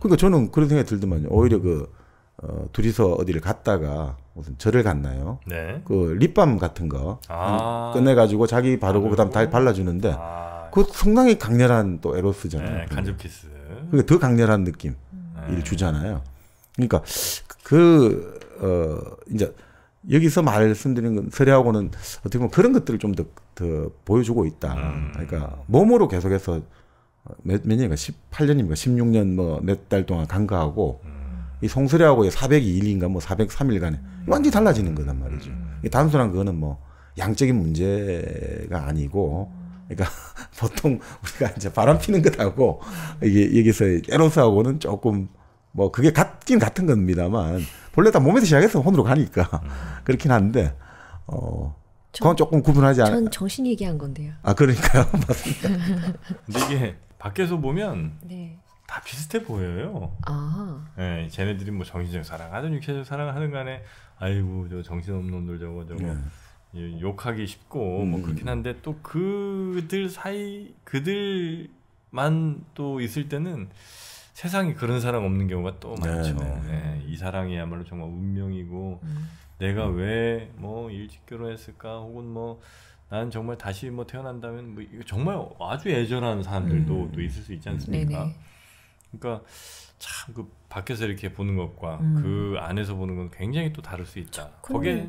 그러니까 저는 그런 생각이 들더만요. 오히려 그 어, 둘이서 어디를 갔다가 무슨 절을 갔나요? 네. 그 립밤 같은 거 아. 음, 꺼내가지고 자기 바르고 그다음 다 발라주는데 아. 그 상당히 강렬한 또 에로스잖아요. 네, 간접 키스. 그러니까 더 강렬한 느낌을 음. 주잖아요. 그러니까 그 어, 이제 여기서 말씀드린 건 서래하고는 어떻게 보면 그런 것들을 좀 더 더 보여주고 있다. 음. 그러니까 몸으로 계속해서 몇, 몇 년인가 18년인가 16년 뭐 몇 달 동안 간거하고 음. 이 송서래하고의 402일인가 뭐 403일간에 완전히 달라지는 거란 말이죠. 단순한 그거는 뭐 양적인 문제가 아니고 그러니까 보통 우리가 이제 바람 피는 것하고 이게 여기서 에로스하고는 조금 뭐 그게 같긴 같은 겁니다만 본래 다 몸에서 시작해서 혼으로 가니까 음. 그렇긴 한데 어 그건 조금 구분하지 않아요. 전 정신 얘기한 건데요. 아 그러니까요, 맞습니다. 근데 이게 밖에서 보면 네. 다 비슷해 보여요. 아. 네, 쟤네들이 뭐 정신적 사랑 하든 육체적 사랑 하든 간에 아이고 저 정신없는 놈들 저거 저거. 네. 예, 욕하기 쉽고 뭐 음. 뭐 그렇긴 한데 또 그들 사이 그들만 또 있을 때는 세상에 그런 사람 없는 경우가 또 네, 많죠. 네, 네. 예, 이 사랑이야말로 정말 운명이고 음. 내가 음. 왜뭐 일찍 결혼했을까 혹은 뭐 나는 정말 다시 뭐 태어난다면 뭐 이거 정말 아주 애절한 사람들도 음. 또 있을 수 있지 음. 않습니까? 네 그러니까 참그 밖에서 이렇게 보는 것과 음. 그 안에서 보는 건 굉장히 또 다를 수 있다. 거기에 네.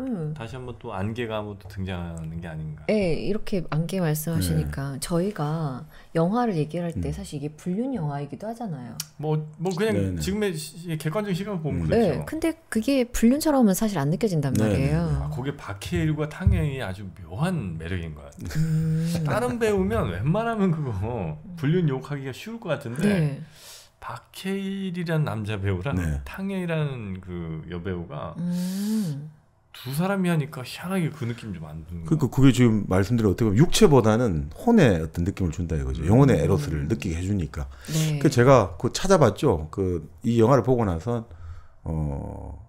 음. 다시 한번 또 안개가 한번 또 등장하는 게 아닌가. 네, 이렇게 안개 말씀하시니까 네. 저희가 영화를 얘기할 때 음. 사실 이게 불륜 영화이기도 하잖아요. 뭐, 뭐 그냥 네네. 네. 지금의 시, 객관적인 시각을 보면 음. 그렇죠. 네, 근데 그게 불륜처럼은 사실 안 느껴진단 네네. 네, 말이에요. 네. 아, 그게 박해일과 탕웨이 아주 묘한 매력인 것 같아요. 음. 다른 배우면 웬만하면 그거 음. 불륜 욕하기가 쉬울 것 같은데 네. 박해일이라는 남자 배우랑 네. 탕혜이라는 그 여배우가 음. 두 사람이 하니까 희한하게 그 느낌 좀안 드는 거예요. 그러니까 그게 지금 말씀드린 어떻게 보면 육체보다는 혼의 어떤 느낌을 준다 이거죠. 영혼의 음. 에로스를 음. 느끼게 해주니까. 네. 그 제가 그 찾아봤죠. 그 이 영화를 보고 나서 어.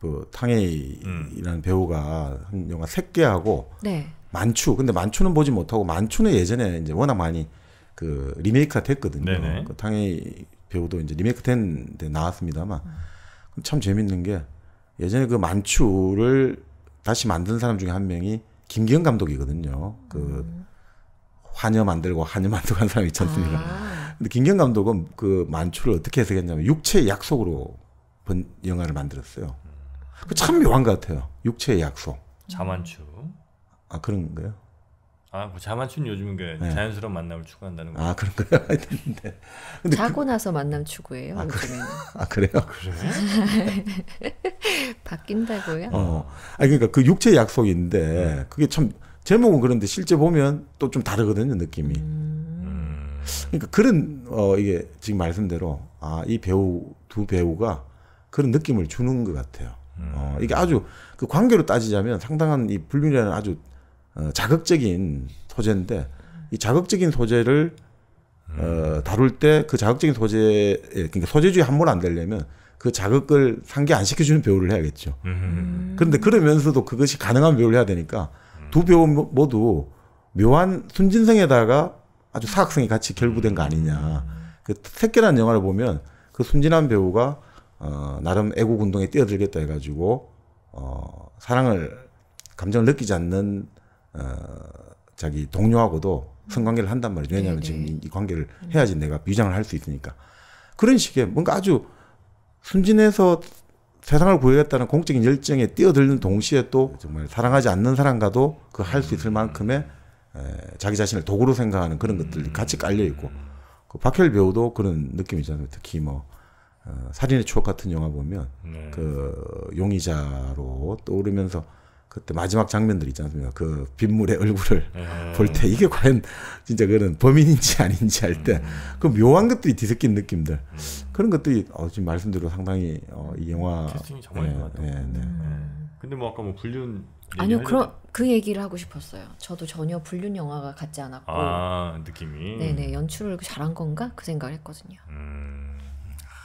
그 탕웨이라는 음. 배우가 한 영화 3개하고 네. 만추 근데 만추는 보지 못하고 만추는 예전에 이제 워낙 많이 그 리메이크가 됐거든요. 그 탕웨이 배우도 이제 리메이크 된 데 나왔습니다만 음. 참 재밌는 게 예전에 그 만추를 다시 만든 사람 중에 한 명이 김기현 감독이거든요. 그 음. 환여 만들고 환여 만들고 한 사람이 있잖습니까 아. 근데 김기현 감독은 그 만추를 어떻게 해석했냐면 육체의 약속으로 본 영화를 만들었어요. 그참 묘한 것 같아요. 육체의 약속. 자만추. 아 그런 거요? 아, 그 뭐 자만춘 요즘은 그 네. 자연스러운 만남을 추구한다는 아, 거예아 그런가요? 했는데 근데 자고 그 나서 만남 추구예요. 아, 요즘에아 그래요? 아, 그래? 바뀐다고요? 어, 아 그러니까 그 육체 약속인데 네. 그게 참 제목은 그런데 실제 보면 또 좀 다르거든요 느낌이. 음. 음. 그러니까 그런 어 이게 지금 말씀대로 아 이 배우 두 배우가 그런 느낌을 주는 것 같아요. 음. 어 이게 아주 그 관계로 따지자면 상당한 이 불륜이라는 아주 어, 자극적인 소재인데 이 자극적인 소재를 어, 다룰 때 그 자극적인 소재 예, 그러니까 소재주의 함몰 안 되려면 그 자극을 상기 안 시켜주는 배우를 해야겠죠. 음. 그런데 그러면서도 그것이 가능한 배우를 해야 되니까 두 배우 모두 묘한 순진성에다가 아주 사학성이 같이 결부된 거 아니냐. 그 새끼라는 영화를 보면 그 순진한 배우가 어, 나름 애국 운동에 뛰어들겠다 해가지고 어, 사랑을 감정을 느끼지 않는 어, 자기 동료하고도 성관계를 한단 말이죠. 왜냐하면 네네. 지금 네. 이 관계를 해야지 내가 위장을 할 수 있으니까. 그런 식의 뭔가 아주 순진해서 세상을 구해야겠다는 공적인 열정에 뛰어들는 동시에 또 정말 사랑하지 않는 사람과도 그 할 수 있을 만큼의 에, 자기 자신을 도구로 생각하는 그런 것들이 음. 같이 깔려 있고 그 박혈 배우도 그런 느낌이잖아요. 특히 뭐 어, 살인의 추억 같은 영화 보면 네. 그 용의자로 떠오르면서 그때 마지막 장면들 있지 않습니까? 그 빗물의 얼굴을 네. 볼때 이게 과연 진짜 그런 범인인지 아닌지 할 때그 음. 묘한 것들이 뒤섞인 느낌들 음. 그런 것들이 어, 지금 말씀대로 상당히 어, 이 영화 캐스팅이 정말 예, 좋았던 예, 네, 음. 네. 음. 근데 뭐 아까 뭐 불륜 아니요 그런 그 얘기를 하고 싶었어요. 저도 전혀 불륜 영화가 같지 않았고 아 느낌이 네네 연출을 잘한 건가 그 생각을 했거든요. 음. 아,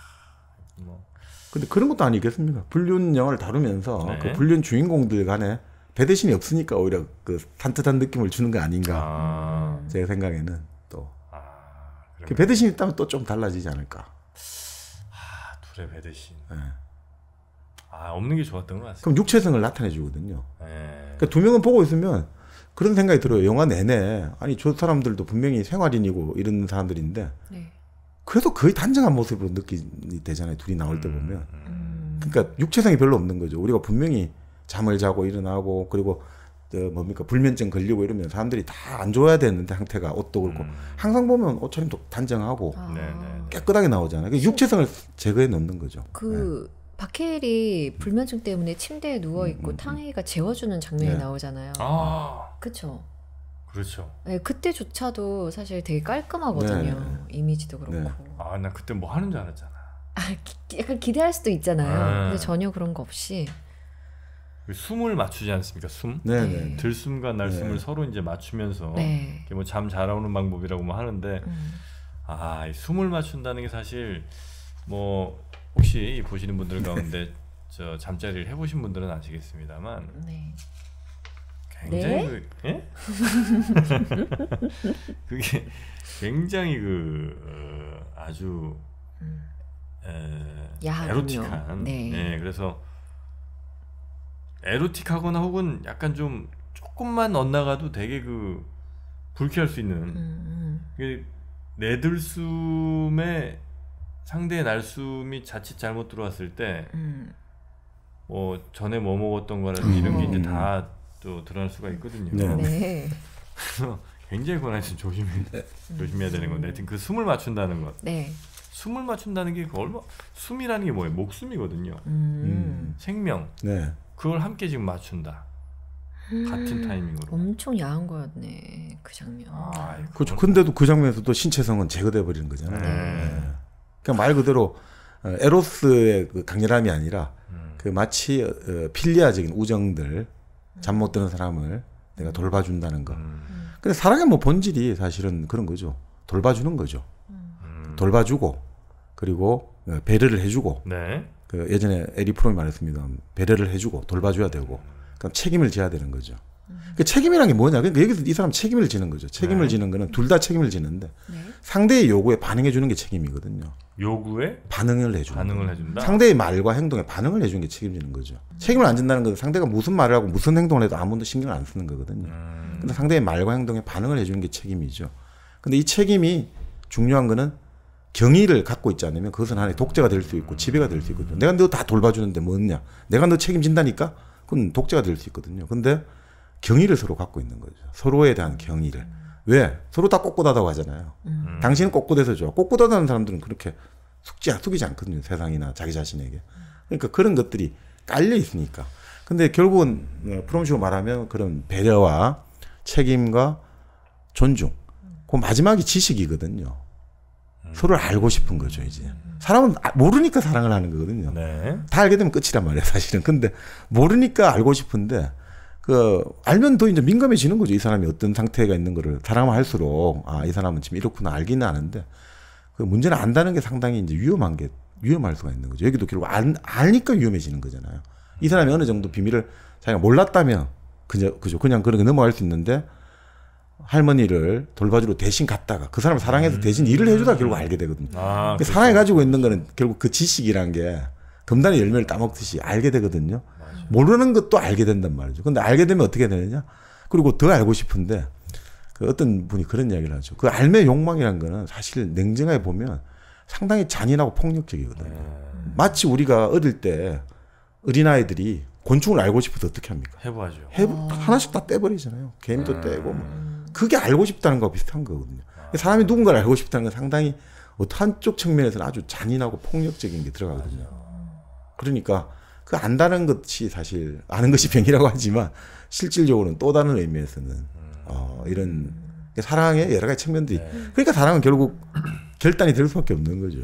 뭐 근데 그런 것도 아니겠습니까? 불륜 영화를 다루면서 네. 그 불륜 주인공들 간에 배대신이 없으니까 오히려 그 산뜻한 느낌을 주는 거 아닌가 아. 제 생각에는 또 아, 그 배대신 있다면 또 좀 달라지지 않을까 아 둘의 배대신 네. 아 없는 게 좋았던 것 같습니다 그럼 육체성을 나타내 주거든요 네. 그러니까 두 명은 보고 있으면 그런 생각이 들어요 영화 내내 아니 저 사람들도 분명히 생활인이고 이런 사람들인데 네. 그래도 거의 단정한 모습으로 느끼 되잖아요. 둘이 나올 때 음, 보면. 음. 그러니까 육체성이 별로 없는 거죠. 우리가 분명히 잠을 자고 일어나고 그리고 저 뭡니까 불면증 걸리고 이러면 사람들이 다 안 좋아야 되는데 상태가 옷도 그렇고 음. 항상 보면 옷차림도 단정하고 아. 네, 네, 네. 깨끗하게 나오잖아요. 그 육체성을 제거해 놓는 거죠. 그 네. 박해일이 불면증 때문에 침대에 누워 있고 음, 음, 음 탕웨이가 재워주는 장면이 네. 나오잖아요. 아. 그렇죠. 그렇죠. 네, 그때조차도 사실 되게 깔끔하거든요. 네. 네, 네. 이미지도 네. 그렇고. 네. 아, 나 그때 뭐 하는 줄 알았잖아. 아, 기, 약간 기대할 수도 있잖아요. 근데 전혀 그런 거 없이. 그 숨을 맞추지 않습니까? 숨. 네. 들숨과 날숨을 서로 이제 맞추면서 뭐잠잘 오는 방법이라고 뭐 하는데 음. 아, 숨을 맞춘다는 게 사실 뭐 혹시 보시는 분들 가운데 저 잠자리를 해보신 분들은 아시겠습니다만 굉장히 네? 그, 예? 그게 굉장히 그 어, 아주 음. 에, 에로틱한 네. 네. 그래서 에로틱하거나 혹은 약간 좀 조금만 엇나가도 되게 그 불쾌할 수 있는 음, 음. 내들숨에 상대의 날숨이 자칫 잘못 들어왔을 때뭐 음. 전에 뭐 먹었던 거라든지 이런 게 음. 이제 다또 드러날 수가 있거든요. 네. 네. 그래서 굉장히 권한이 조심해 음. 조심해야 되는 건데 하여튼 그 숨을 맞춘다는 것. 네. 숨을 맞춘다는 게 얼마 뭐, 숨이라는 게 뭐예요? 목숨이거든요. 음. 생명. 네. 그걸 함께 지금 맞춘다. 같은 타이밍으로. 엄청 야한 거였네 그 장면. 아, 그, 근데도 그 장면에서도 신체성은 제거돼 버리는 거잖아요. 네. 네. 그냥 그러니까 말 그대로 어, 에로스의 그 강렬함이 아니라 음. 그 마치 어, 필리아적인 우정들 잠못 드는 사람을 내가 음. 돌봐준다는 거. 음. 근데 사랑의 뭐 본질이 사실은 그런 거죠. 돌봐주는 거죠. 음. 돌봐주고 그리고 배려를 해주고. 네. 그 예전에 에리 프롬이 말했습니다. 배려를 해주고 돌봐줘야 되고. 그럼 그러니까 책임을 져야 되는 거죠. 그러니까 책임이란 게 뭐냐? 그러니까 여기서 이 사람 책임을 지는 거죠. 책임을 네. 지는 거는 둘 다 책임을 지는데 네. 상대의 요구에 반응해 주는 게 책임이거든요. 요구에 반응을 해주 반응을 해준다. 상대의 말과 행동에 반응을 해주는 게 책임지는 거죠. 음. 책임을 안 진다는 건 상대가 무슨 말을 하고 무슨 행동을 해도 아무도 신경 안 쓰는 거거든요. 음. 근데 상대의 말과 행동에 반응을 해주는 게 책임이죠. 근데 이 책임이 중요한 거는 경의를 갖고 있지 않으면 그것은 하나의 독재가 될 수 있고 음. 지배가 될 수 있거든요. 내가 너 다 돌봐주는데 뭐냐? 내가 너 책임진다니까? 그건 독재가 될 수 있거든요. 근데 경의를 서로 갖고 있는 거죠. 서로에 대한 음. 경의를. 음. 왜? 서로 다 꼿꼿하다고 하잖아요. 음. 당신은 꼿꼿해서 좋아. 꼿꼿하다는 사람들은 그렇게 숙지, 숙이지 않거든요. 세상이나 자기 자신에게. 그러니까 그런 것들이 깔려 있으니까. 근데 결국은 어, 프롬쇼 말하면 그런 배려와 책임과 존중. 그 마지막이 지식이거든요. 음. 서로를 알고 싶은 거죠, 이제. 음. 사람은 아, 모르니까 사랑을 하는 거거든요. 네. 다 알게 되면 끝이란 말이에요, 사실은. 근데 모르니까 알고 싶은데 그 알면 더 이제 민감해지는 거죠. 이 사람이 어떤 상태가 있는 거를 사람 할수록 아이 사람은 지금 이렇구나 알기는 아는데 그 문제는 안다는 게 상당히 이제 위험한 게 위험할 수가 있는 거죠. 여기도 결국 안, 아니까 위험해지는 거잖아요. 이 사람이 어느 정도 비밀을 자기가 몰랐다면 그냥 그죠 그냥 그렇게 넘어갈 수 있는데 할머니를 돌봐주러 대신 갔다가 그 사람을 사랑해서 대신 음. 일을 해주다 결국 알게 되거든요. 아, 그렇죠. 사랑해 가지고 있는 거는 결국 그 지식이란 게 금단의 열매를 따먹듯이 알게 되거든요. 모르는 것도 알게 된단 말이죠. 근데 알게 되면 어떻게 되느냐? 그리고 더 알고 싶은데 그 어떤 분이 그런 이야기를 하죠. 그 알매 욕망이라는 거는 사실 냉정하게 보면 상당히 잔인하고 폭력적이거든요. 네. 마치 우리가 어릴 때 어린아이들이 곤충을 알고 싶어도 어떻게 합니까? 해부죠 해부, 아. 하나씩 다 떼버리잖아요. 개미도 네. 떼고. 뭐. 그게 알고 싶다는 거 비슷한 거거든요. 아. 사람이 누군가를 알고 싶다는 건 상당히 한쪽 측면에서는 아주 잔인하고 폭력적인 게 들어가거든요. 그러니까 그 안다는 것이 사실 아는 것이 병이라고 하지만 실질적으로는 또 다른 의미에서는 어, 이런 사랑의 여러 가지 측면들이 네. 그러니까 사랑은 결국 결단이 될 수밖에 없는 거죠.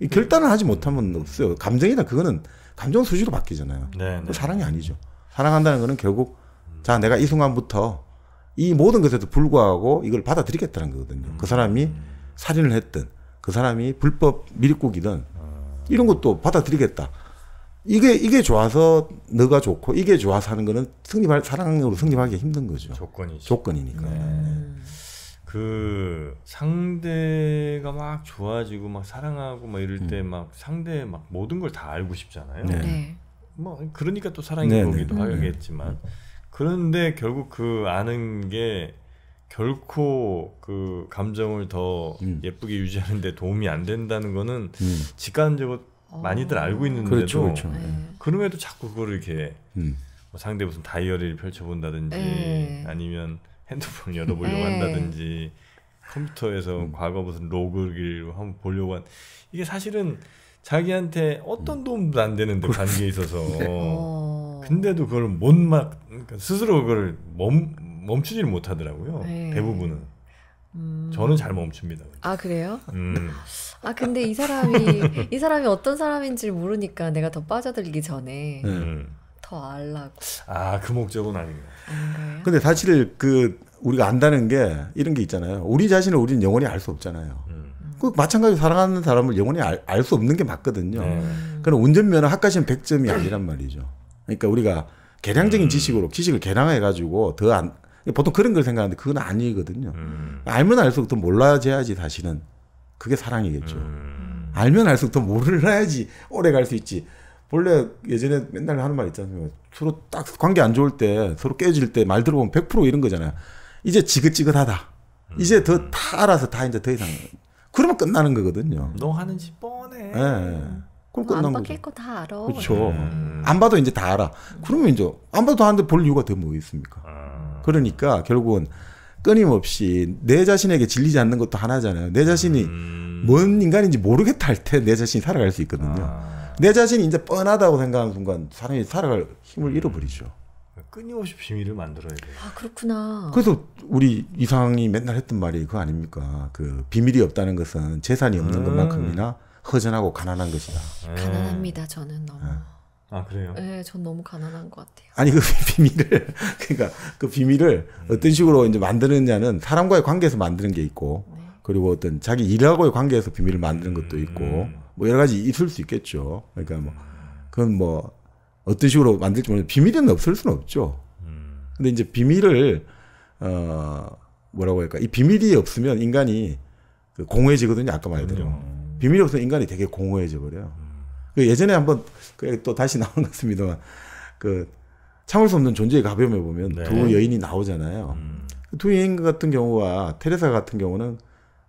이 네. 결단을 하지 못하면 없어요. 감정이나 그거는 감정 수지로 바뀌잖아요. 네, 사랑이 아니죠. 사랑한다는 거는 결국 자 내가 이 순간부터 이 모든 것에도 불구하고 이걸 받아들이겠다는 거거든요. 그 사람이 음. 살인을 했든 그 사람이 불법 밀국이든 어. 이런 것도 받아들이겠다. 이게 이게 좋아서 너가 좋고 이게 좋아서 하는 거는 승리할 사랑으로 승리하기 힘든 거죠. 조건이 조건이니까. 네. 네. 그 상대가 막 좋아지고 막 사랑하고 막 이럴 음. 때막 상대 막 모든 걸 다 알고 싶잖아요. 네. 네. 뭐 그러니까 또사랑이네 거기도 네. 음. 하겠지만 그런데 결국 그 아는 게 결코 그 감정을 더 음. 예쁘게 유지하는데 도움이 안 된다는 거는 음. 직관적으로 많이들 알고 음. 있는데도 그렇죠, 그렇죠. 네. 네. 그럼에도 자꾸 그걸 이렇게 음. 뭐 상대 무슨 다이어리를 펼쳐본다든지 에 네. 아니면 핸드폰 열어보려고 에 한다든지 컴퓨터에서 음. 과거 무슨 로그를 한번 보려고 한 이게 사실은 자기한테 어떤 음. 도움도 안 되는데 그렇죠. 관계에 있어서 어. 근데도 그걸 못 막 그러니까 스스로 그걸 멈 멈추질 못하더라고요 에 대부분은 음. 저는 잘 멈춥니다. 아 그래요? 음. 아 근데 이 사람이 이 사람이 어떤 사람인지 모르니까 내가 더 빠져들기 전에 음. 더 알라고. 아그 목적은 아닌 가 근데 사실 그 우리가 안다는 게 이런 게 있잖아요. 우리 자신을 우리는 영원히 알 수 없잖아요. 음. 그 마찬가지로 사랑하는 사람을 영원히 알 수 없는 게 맞거든요. 네. 그럼 운전면허 학과시험 100점이 아니란 말이죠. 그러니까 우리가 계량적인 음. 지식으로 지식을 계량해 가지고 더 안, 보통 그런 걸 생각하는데 그건 아니거든요. 음. 알면 알수록 더몰라야지 사실은 그게 사랑이겠죠. 음. 알면 알수록 더 몰라야지 오래 갈 수 있지. 원래 예전에 맨날 하는 말 있잖아요. 서로 딱 관계 안 좋을 때 서로 깨질 때 말 들어보면 100% 이런 거잖아요. 이제 지긋지긋하다. 음. 이제 더 다 알아서 다 이제 더 이상 그러면 끝나는 거거든요. 너 하는 짓 뻔해. 네. 그럼 끝난 거안 바뀔 거다 알아. 그렇죠. 음. 안 봐도 이제 다 알아. 그러면 이제 안 봐도 다 하는데 볼 이유가 더 뭐 있습니까? 음. 그러니까 결국은 끊임없이 내 자신에게 질리지 않는 것도 하나잖아요. 내 자신이 음. 뭔 인간인지 모르겠다 할 때 내 자신이 살아갈 수 있거든요. 아. 내 자신이 이제 뻔하다고 생각하는 순간 사람이 살아갈 힘을 음. 잃어버리죠. 끊임없이 비밀을 만들어야 돼 아, 그렇구나. 그래서 우리 이상이 맨날 했던 말이 그거 아닙니까? 그 비밀이 없다는 것은 재산이 없는 음. 것만큼이나 허전하고 가난한 것이다. 음. 가난합니다, 저는 너무. 네. 아 그래요? 네, 전 너무 가난한 것 같아요. 아니 그 비밀을 그러니까 그 비밀을 음. 어떤 식으로 이제 만드느냐는 사람과의 관계에서 만드는 게 있고 네. 그리고 어떤 자기 일하고의 관계에서 비밀을 만드는 것도 있고 음. 뭐 여러 가지 있을 수 있겠죠. 그러니까 뭐 그건 뭐 어떤 식으로 만들지 모르는 비밀은 없을 수는 없죠. 음. 근데 이제 비밀을 어 뭐라고 할까 이 비밀이 없으면 인간이 그 공허해지거든요. 아까 말대로 음. 비밀이 없으면 인간이 되게 공허해져 버려요. 그 예전에 한번 그 또 다시 나온 것 같습니다만 그 참을 수 없는 존재의 가벼움에 보면 네. 두 여인이 나오잖아요. 음. 그 두 여인 같은 경우와 테레사 같은 경우는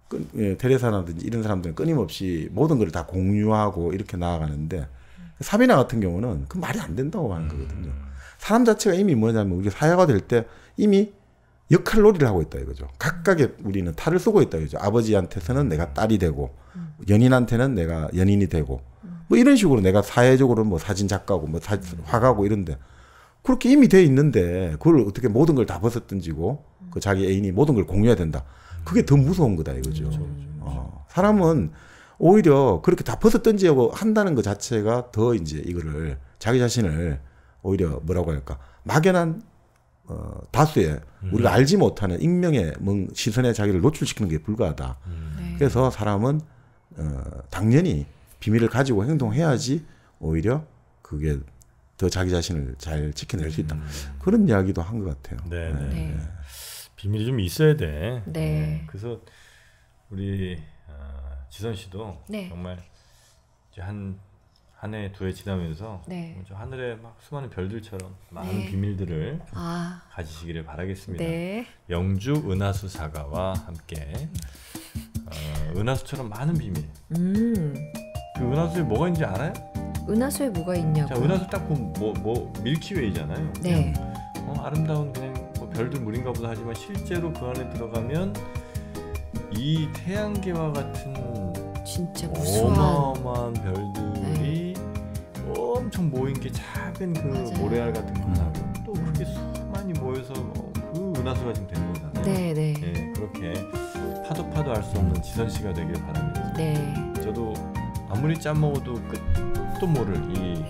끈, 예, 테레사라든지 이런 사람들은 끊임없이 모든 걸 다 공유하고 이렇게 나아가는데 사비나 같은 경우는 그 말이 안 된다고 하는 음. 거거든요. 사람 자체가 이미 뭐냐면 우리 사회가 될 때 이미 역할 놀이를 하고 있다 이거죠. 각각의 우리는 탈을 쓰고 있다 이거죠. 아버지한테서는 내가 딸이 되고 음. 연인한테는 내가 연인이 되고 뭐 이런 식으로 내가 사회적으로 뭐 사진 작가고 뭐 사, 화가고 이런데 그렇게 이미 돼 있는데 그걸 어떻게 모든 걸 다 벗어던지고 그 자기 애인이 모든 걸 공유해야 된다. 그게 더 무서운 거다 이거죠. 그렇죠, 그렇죠. 어. 사람은 오히려 그렇게 다 벗어던지고 한다는 것 자체가 더 이제 이거를 자기 자신을 오히려 뭐라고 할까 막연한 어, 다수의 음. 우리가 알지 못하는 익명의 시선에 자기를 노출시키는 게 불가하다. 음. 네. 그래서 사람은 어, 당연히 비밀을 가지고 행동해야지 오히려 그게 더 자기 자신을 잘 지켜낼 수 있다. 음. 그런 이야기도 한 것 같아요. 네 네. 네, 네. 비밀이 좀 있어야 돼. 네. 네. 그래서 우리 어, 지선 씨도 네. 정말 이제 한 한 해두 해 지나면서 뭐 하늘에 막 수많은 별들처럼 많은 비밀들을 아. 가지시기를 바라겠습니다. 영주 은하수 사과와 함께 어, 은하수처럼 많은 비밀. 음. 그 은하수에 뭐가 있는지 알아요? 은하수에 뭐가 있냐고. 자, 은하수 딱 보면 뭐, 뭐 밀키웨이잖아요. 네. 어, 아름다운 그냥 뭐 별들 물인가 보다 하지만 실제로 그 안에 들어가면 이 태양계와 같은 진짜 무수한 어마어마한 별들이 네. 엄청 모인 게 작은 그 맞아요. 모래알 같은 거나고 음. 또 그렇게 수많이 모여서 그 은하수가 지금 된 거잖아요. 네, 네. 네 그렇게 파도 파도 알 수 없는 지선 씨가 되길 바랍니다. 네. 아무리 짜 먹어도 끝도 모를 이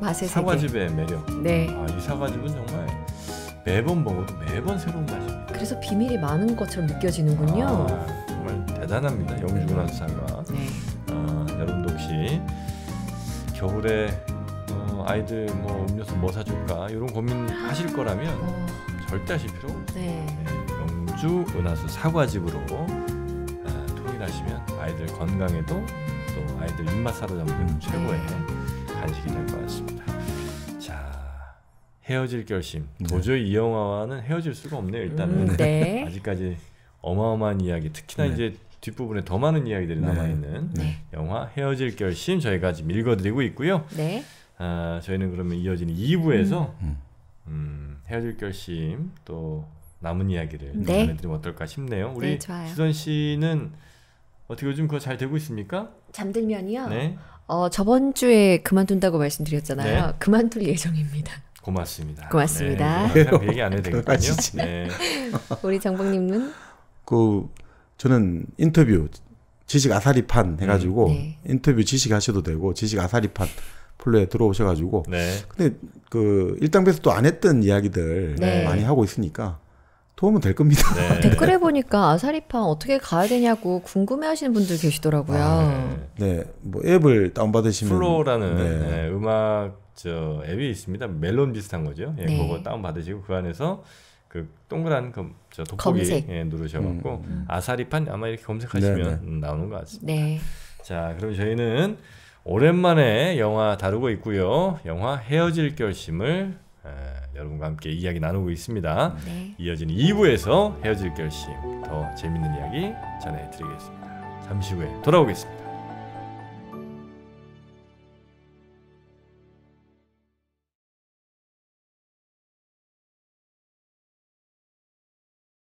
맛의 사과즙의 세계. 매력. 네. 아, 이 사과즙은 정말 매번 먹어도 매번 새로운 맛입니다. 그래서 비밀이 많은 것처럼 느껴지는군요. 아, 정말 대단합니다. 영주군 한사가. 네. 아, 여러분도 혹시 겨울에 어, 아이들 뭐 음료수 뭐 사줄까 이런 고민하실 거라면 어. 절대 하실 필요 없어요. 네. 네. 영주 은하수 사과집으로 아, 통일하시면 아이들 건강에도 또 아이들 입맛 사로잡는 음. 최고의 네. 간식이 될 것 같습니다. 자 헤어질 결심. 네. 도저히 이 영화와는 헤어질 수가 없네요. 일단은 음, 네. 아직까지 어마어마한 이야기. 특히나 네. 이제 뒷부분에 더 많은 이야기들이 네. 남아있는 네. 영화 헤어질 결심 저희가 지금 읽어드리고 있고요. 네. 아, 저희는 그러면 이어지는 2부에서 음. 음, 헤어질 결심 또 남은 이야기를 전해드리면 어떨까 싶네요. 우리 네, 좋선 씨는 어떻게 요즘 그거 잘 되고 있습니까? 잠들면요. 네. 어, 저번 주에 그만둔다고 말씀드렸잖아요. 네. 그만둘 예정입니다. 고맙습니다. 고맙습니다. 네, 얘기 안 해도 되거든요. 네. 우리 장복님은그 저는 인터뷰 지식 아사리판 해가지고 음, 네. 인터뷰 지식 하셔도 되고 지식 아사리판 플레에 들어오셔가지고 네. 근데 그 일당에서 또안 했던 이야기들 네. 많이 하고 있으니까 도움은 될 겁니다. 네. 댓글에 보니까 아사리팜 어떻게 가야 되냐고 궁금해하시는 분들 계시더라고요. 아, 네. 네. 뭐 앱을 다운받으시면 플로라는 네. 네 음악 저 앱이 있습니다. 멜론 비슷한 거죠. 예, 네. 그거 다운받으시고 그 안에서 그 동그란 그저 돋보기 예, 누르셔갖고 음, 음. 아사리팜 아마 이렇게 검색하시면 네, 나오는 것 같습니다. 자, 그럼 저희는 오랜만에 영화 다루고 있고요. 영화 헤어질 결심을 에, 여러분과 함께 이야기 나누고 있습니다. 네. 이어지는 2부에서 헤어질 결심 더 재밌는 이야기 전해드리겠습니다. 잠시 후에 돌아오겠습니다.